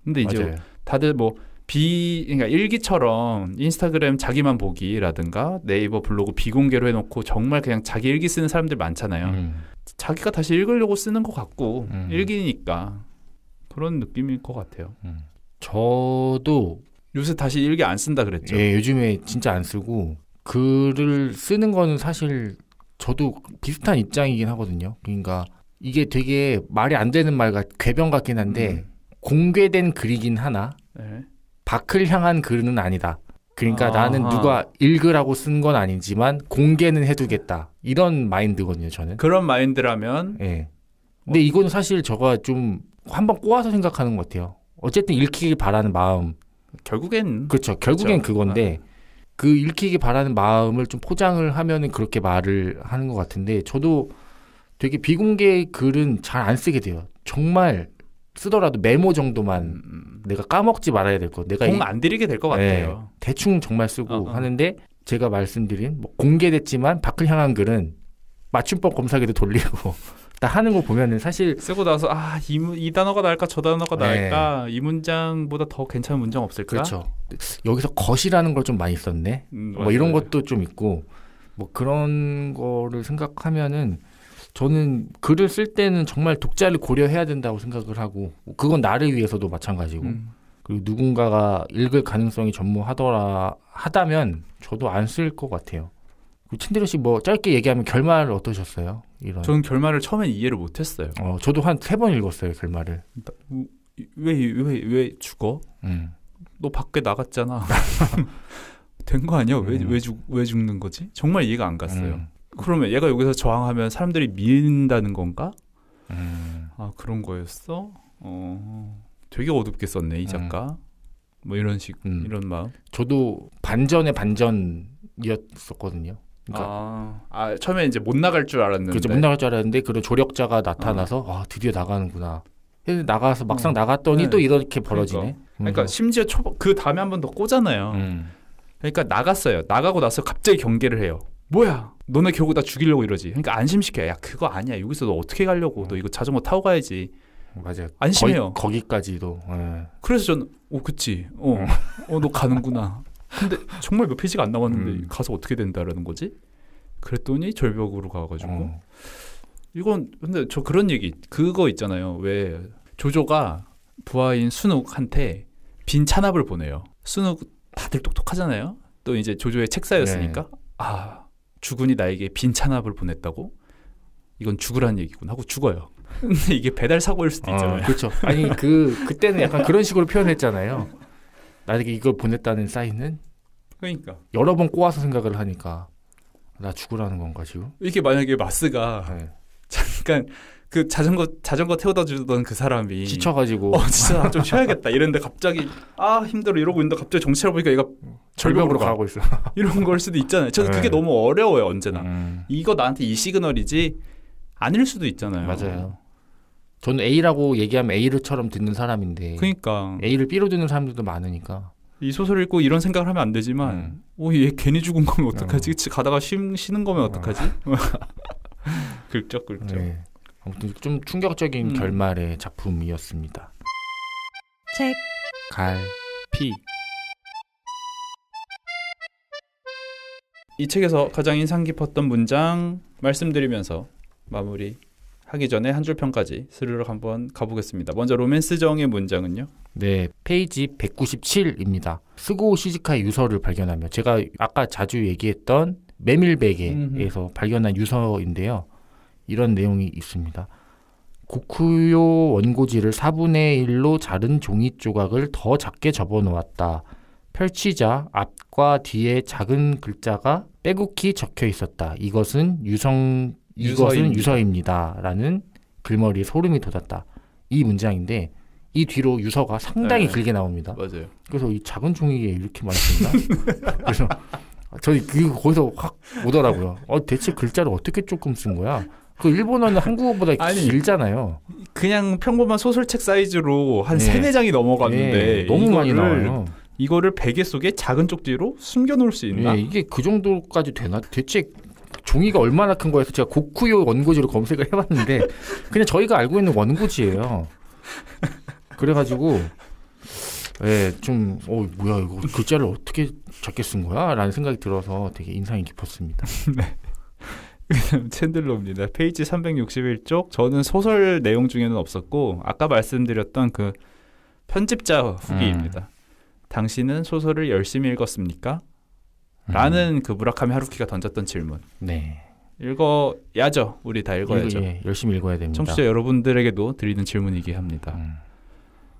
근데 이제 맞아요. 다들 뭐 비, 그러니까 일기처럼 인스타그램 자기만 보기라든가 네이버 블로그 비공개로 해놓고 정말 그냥 자기 일기 쓰는 사람들 많잖아요. 음. 자기가 다시 읽으려고 쓰는 것 같고 음. 일기니까 그런 느낌일 것 같아요. 음. 저도 요새 다시 일기 안 쓴다 그랬죠. 예, 요즘에 진짜 안 쓰고 글을 쓰는 거는 사실 저도 비슷한 입장이긴 하거든요. 그러니까 이게 되게 말이 안 되는 말과 괴변 같긴 한데 음. 공개된 글이긴 하나 네. 밖을 향한 글은 아니다. 그러니까 아하. 나는 누가 읽으라고 쓴 건 아니지만 공개는 해두겠다 이런 마인드거든요. 저는 그런 마인드라면. 네. 근데 어. 이건 사실 저가 좀 한번 꼬아서 생각하는 것 같아요. 어쨌든 읽히길 바라는 마음. 결국엔 그렇죠. 결국엔 그렇죠. 그건데 아. 그 읽히기 바라는 마음을 좀 포장을 하면은 그렇게 말을 하는 것 같은데 저도 되게 비공개 글은 잘 안 쓰게 돼요. 정말 쓰더라도 메모 정도만 음, 음. 내가 까먹지 말아야 될 것. 내가 공안 들이게 될 것 같아요. 네, 대충 정말 쓰고 어허. 어. 하는데 제가 말씀드린 뭐 공개됐지만 밖을 향한 글은 맞춤법 검사기도 돌리고 없다 하는 거 보면은 사실 쓰고 나서 아이 이 단어가 나을까 저 단어가 네. 나을까 네. 이 문장보다 더 괜찮은 문장 없을까? 그렇죠. 여기서 것이라는 걸 좀 많이 썼네. 음, 뭐 이런 것도 좀 있고 뭐 그런 거를 생각하면은 저는 글을 쓸 때는 정말 독자를 고려해야 된다고 생각을 하고 그건 나를 위해서도 마찬가지고 음. 그리고 누군가가 읽을 가능성이 전무하더라 하다면 저도 안 쓸 것 같아요. 그 친드레 씨뭐 짧게 얘기하면 결말 어떠셨어요? 이런. 저는 결말을 처음엔 이해를 못했어요. 어, 저도 한 세 번 읽었어요 결말을. 왜 왜왜 왜, 왜 죽어? 음. 너 밖에 나갔잖아. 된 거 아니야? 왜왜 음. 왜, 죽, 죽는 거지? 정말 이해가 안 갔어요. 음. 그러면 얘가 여기서 저항하면 사람들이 민다는 건가? 음. 아 그런 거였어? 어, 되게 어둡게 썼네 이 음. 작가. 뭐 이런 식 음. 이런 마음. 저도 반전의 반전이었었거든요. 그러니까 아, 아, 처음에 이제 못 나갈 줄 알았는데 그렇죠. 못 나갈 줄 알았는데 그런 조력자가 나타나서 어. 아 드디어 나가는구나. 나가서 막상 어. 나갔더니 네. 또 이렇게 벌어지네. 그러니까, 그러니까 음. 그러니까 심지어 초보, 그 다음에 한 번 더 꼬잖아요. 음. 그러니까 나갔어요. 나가고 나서 갑자기 경계를 해요. 뭐야? 너네 결국 다 죽이려고 이러지. 그러니까 안심시켜. 야 그거 아니야. 여기서 너 어떻게 가려고? 어. 너 이거 자전거 타고 가야지. 맞아요. 안심해요. 거기, 까지도 네. 예. 그래서 저는 오 어, 그치. 어어너 어, 가는구나. 근데 정말 몇 페이지가 안 남았는데 음. 가서 어떻게 된다라는 거지? 그랬더니 절벽으로 가가지고 어. 이건 근데 저 그런 얘기 그거 있잖아요. 왜 조조가 부하인 순욱한테 빈 찬압을 보내요. 순욱 다들 똑똑하잖아요. 또 이제 조조의 책사였으니까 네. 아 주군이 나에게 빈 찬압을 보냈다고 이건 죽으란 얘기군 하고 죽어요. 근데 이게 배달 사고일 수도 어, 있잖아요. 아, 그렇죠. 아니 그 그때는 약간 그런 식으로 표현했잖아요. 나에게 이걸 보냈다는 사인은 그러니까 여러 번 꼬아서 생각을 하니까 나 죽으라는 건가 지금? 이게 만약에 마스가 네. 잠깐 그 자전거 자전거 태워다 주던 그 사람이 지쳐가지고 어 진짜 좀 쉬어야겠다 이런데 갑자기 아 힘들어 이러고 있는데 갑자기 정체를 보니까 얘가 절벽으로 가. 고 있어 이런 걸 수도 있잖아요. 저는 네. 그게 너무 어려워요 언제나 음. 이거 나한테 이 시그널이지 아닐 수도 있잖아요. 맞아요. 저는 A라고 얘기하면 A로처럼 듣는 사람인데. 그러니까. A를 B로 듣는 사람들도 많으니까. 이 소설을 읽고 이런 생각을 하면 안 되지만, 음. 오, 어, 얘 괜히 죽은 거면 어떡하지? 어. 가다가 쉬, 쉬는 거면 어. 어떡하지? 글 긁적긁적. 네. 아무튼 좀 충격적인 음. 결말의 작품이었습니다. 책. 갈. 피. 이 책에서 가장 인상 깊었던 문장 말씀드리면서 마무리 하기 전에 한 줄 평까지 스르륵 한번 가보겠습니다. 먼저 로맨스정의 문장은요? 네, 페이지 197입니다. 스고 시즈카의 유서를 발견하며 제가 아까 자주 얘기했던 메밀베개에서 발견한 유서인데요. 이런 내용이 있습니다. 고쿠요 원고지를 4분의 1로 자른 종이 조각을 더 작게 접어 놓았다. 펼치자 앞과 뒤에 작은 글자가 빼곡히 적혀 있었다. 이것은 유성 이것은 유서입니다. 라는 글머리에 소름이 돋았다. 이 문장인데 이 뒤로 유서가 상당히 네. 길게 나옵니다. 맞아요. 그래서 이 작은 종이에 이렇게 많이 쓴다. 그래서 저희 그 거기서 확 오더라고요. 어, 대체 글자를 어떻게 조금 쓴 거야? 그 일본어는 한국어보다 아니, 길잖아요. 그냥 평범한 소설책 사이즈로 한 네. 3, 장이 넘어갔는데 네, 너무 많이 나와요. 이거를 베개 속에 작은 쪽지로 숨겨놓을 수 있나? 네, 이게 그 정도까지 되나? 대체 종이가 얼마나 큰 거에서 제가 고쿠요 원고지를 검색을 해봤는데 그냥 저희가 알고 있는 원고지예요. 그래가지고 예, 좀, 어, 뭐야, 이거 글자를 어떻게 작게 쓴 거야? 라는 생각이 들어서 되게 인상이 깊었습니다. 네. 챈들러입니다. 페이지 361쪽. 저는 소설 내용 중에는 없었고, 아까 말씀드렸던 그 편집자 후기입니다. 음. 당신은 소설을 열심히 읽었습니까? 라는 음. 그 무라카미 하루키가 던졌던 질문. 네. 읽어야죠. 우리 다 읽어야죠. 예, 열심히 읽어야 됩니다. 청취자 여러분들에게도 드리는 질문이기 합니다. 음.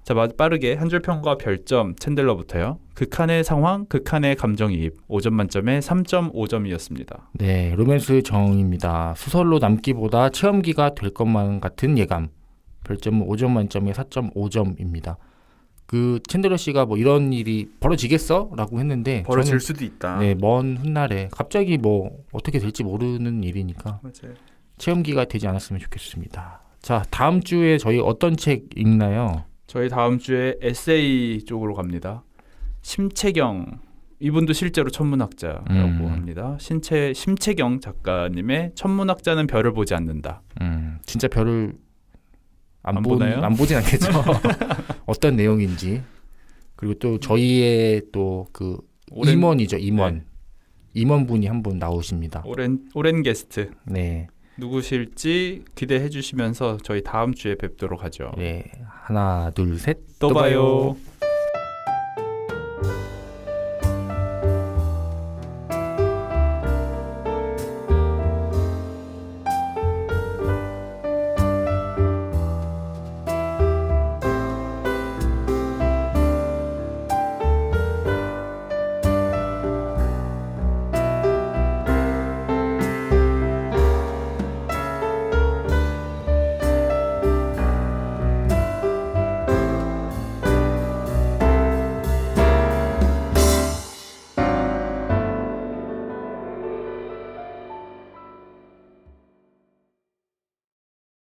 자, 빠르게 한 줄 평과 별점 챈들러부터요. 극한의 상황, 극한의 감정이입. 5점 만점에 3.5점이었습니다. 네, 로맨스의 정입니다. 수설로 남기보다 체험기가 될 것만 같은 예감. 별점은 5점 만점에 4.5점입니다. 그 챈들러 씨가 뭐 이런 일이 벌어지겠어라고 했는데 벌어질 저는, 수도 있다. 네, 먼 훗날에 갑자기 뭐 어떻게 될지 모르는 일이니까 맞아요. 체험기가 되지 않았으면 좋겠습니다. 자, 다음 주에 저희 어떤 책 읽나요? 저희 다음 주에 에세이 쪽으로 갑니다. 심채경 이분도 실제로 천문학자라고 음. 합니다. 신체 심채경 작가님의 천문학자는 별을 보지 않는다. 음, 진짜 별을 안, 안 보나요? 안 보진 않겠죠. 어떤 내용인지 그리고 또 저희의 또그 오랜... 임원이죠 네. 임원 네. 임원분이 한 분 나오십니다. 오랜 오랜 게스트. 네. 누구실지 기대해 주시면서 저희 다음 주에 뵙도록 하죠. 네. 하나, 둘, 셋. 또, 봐요. 봐요.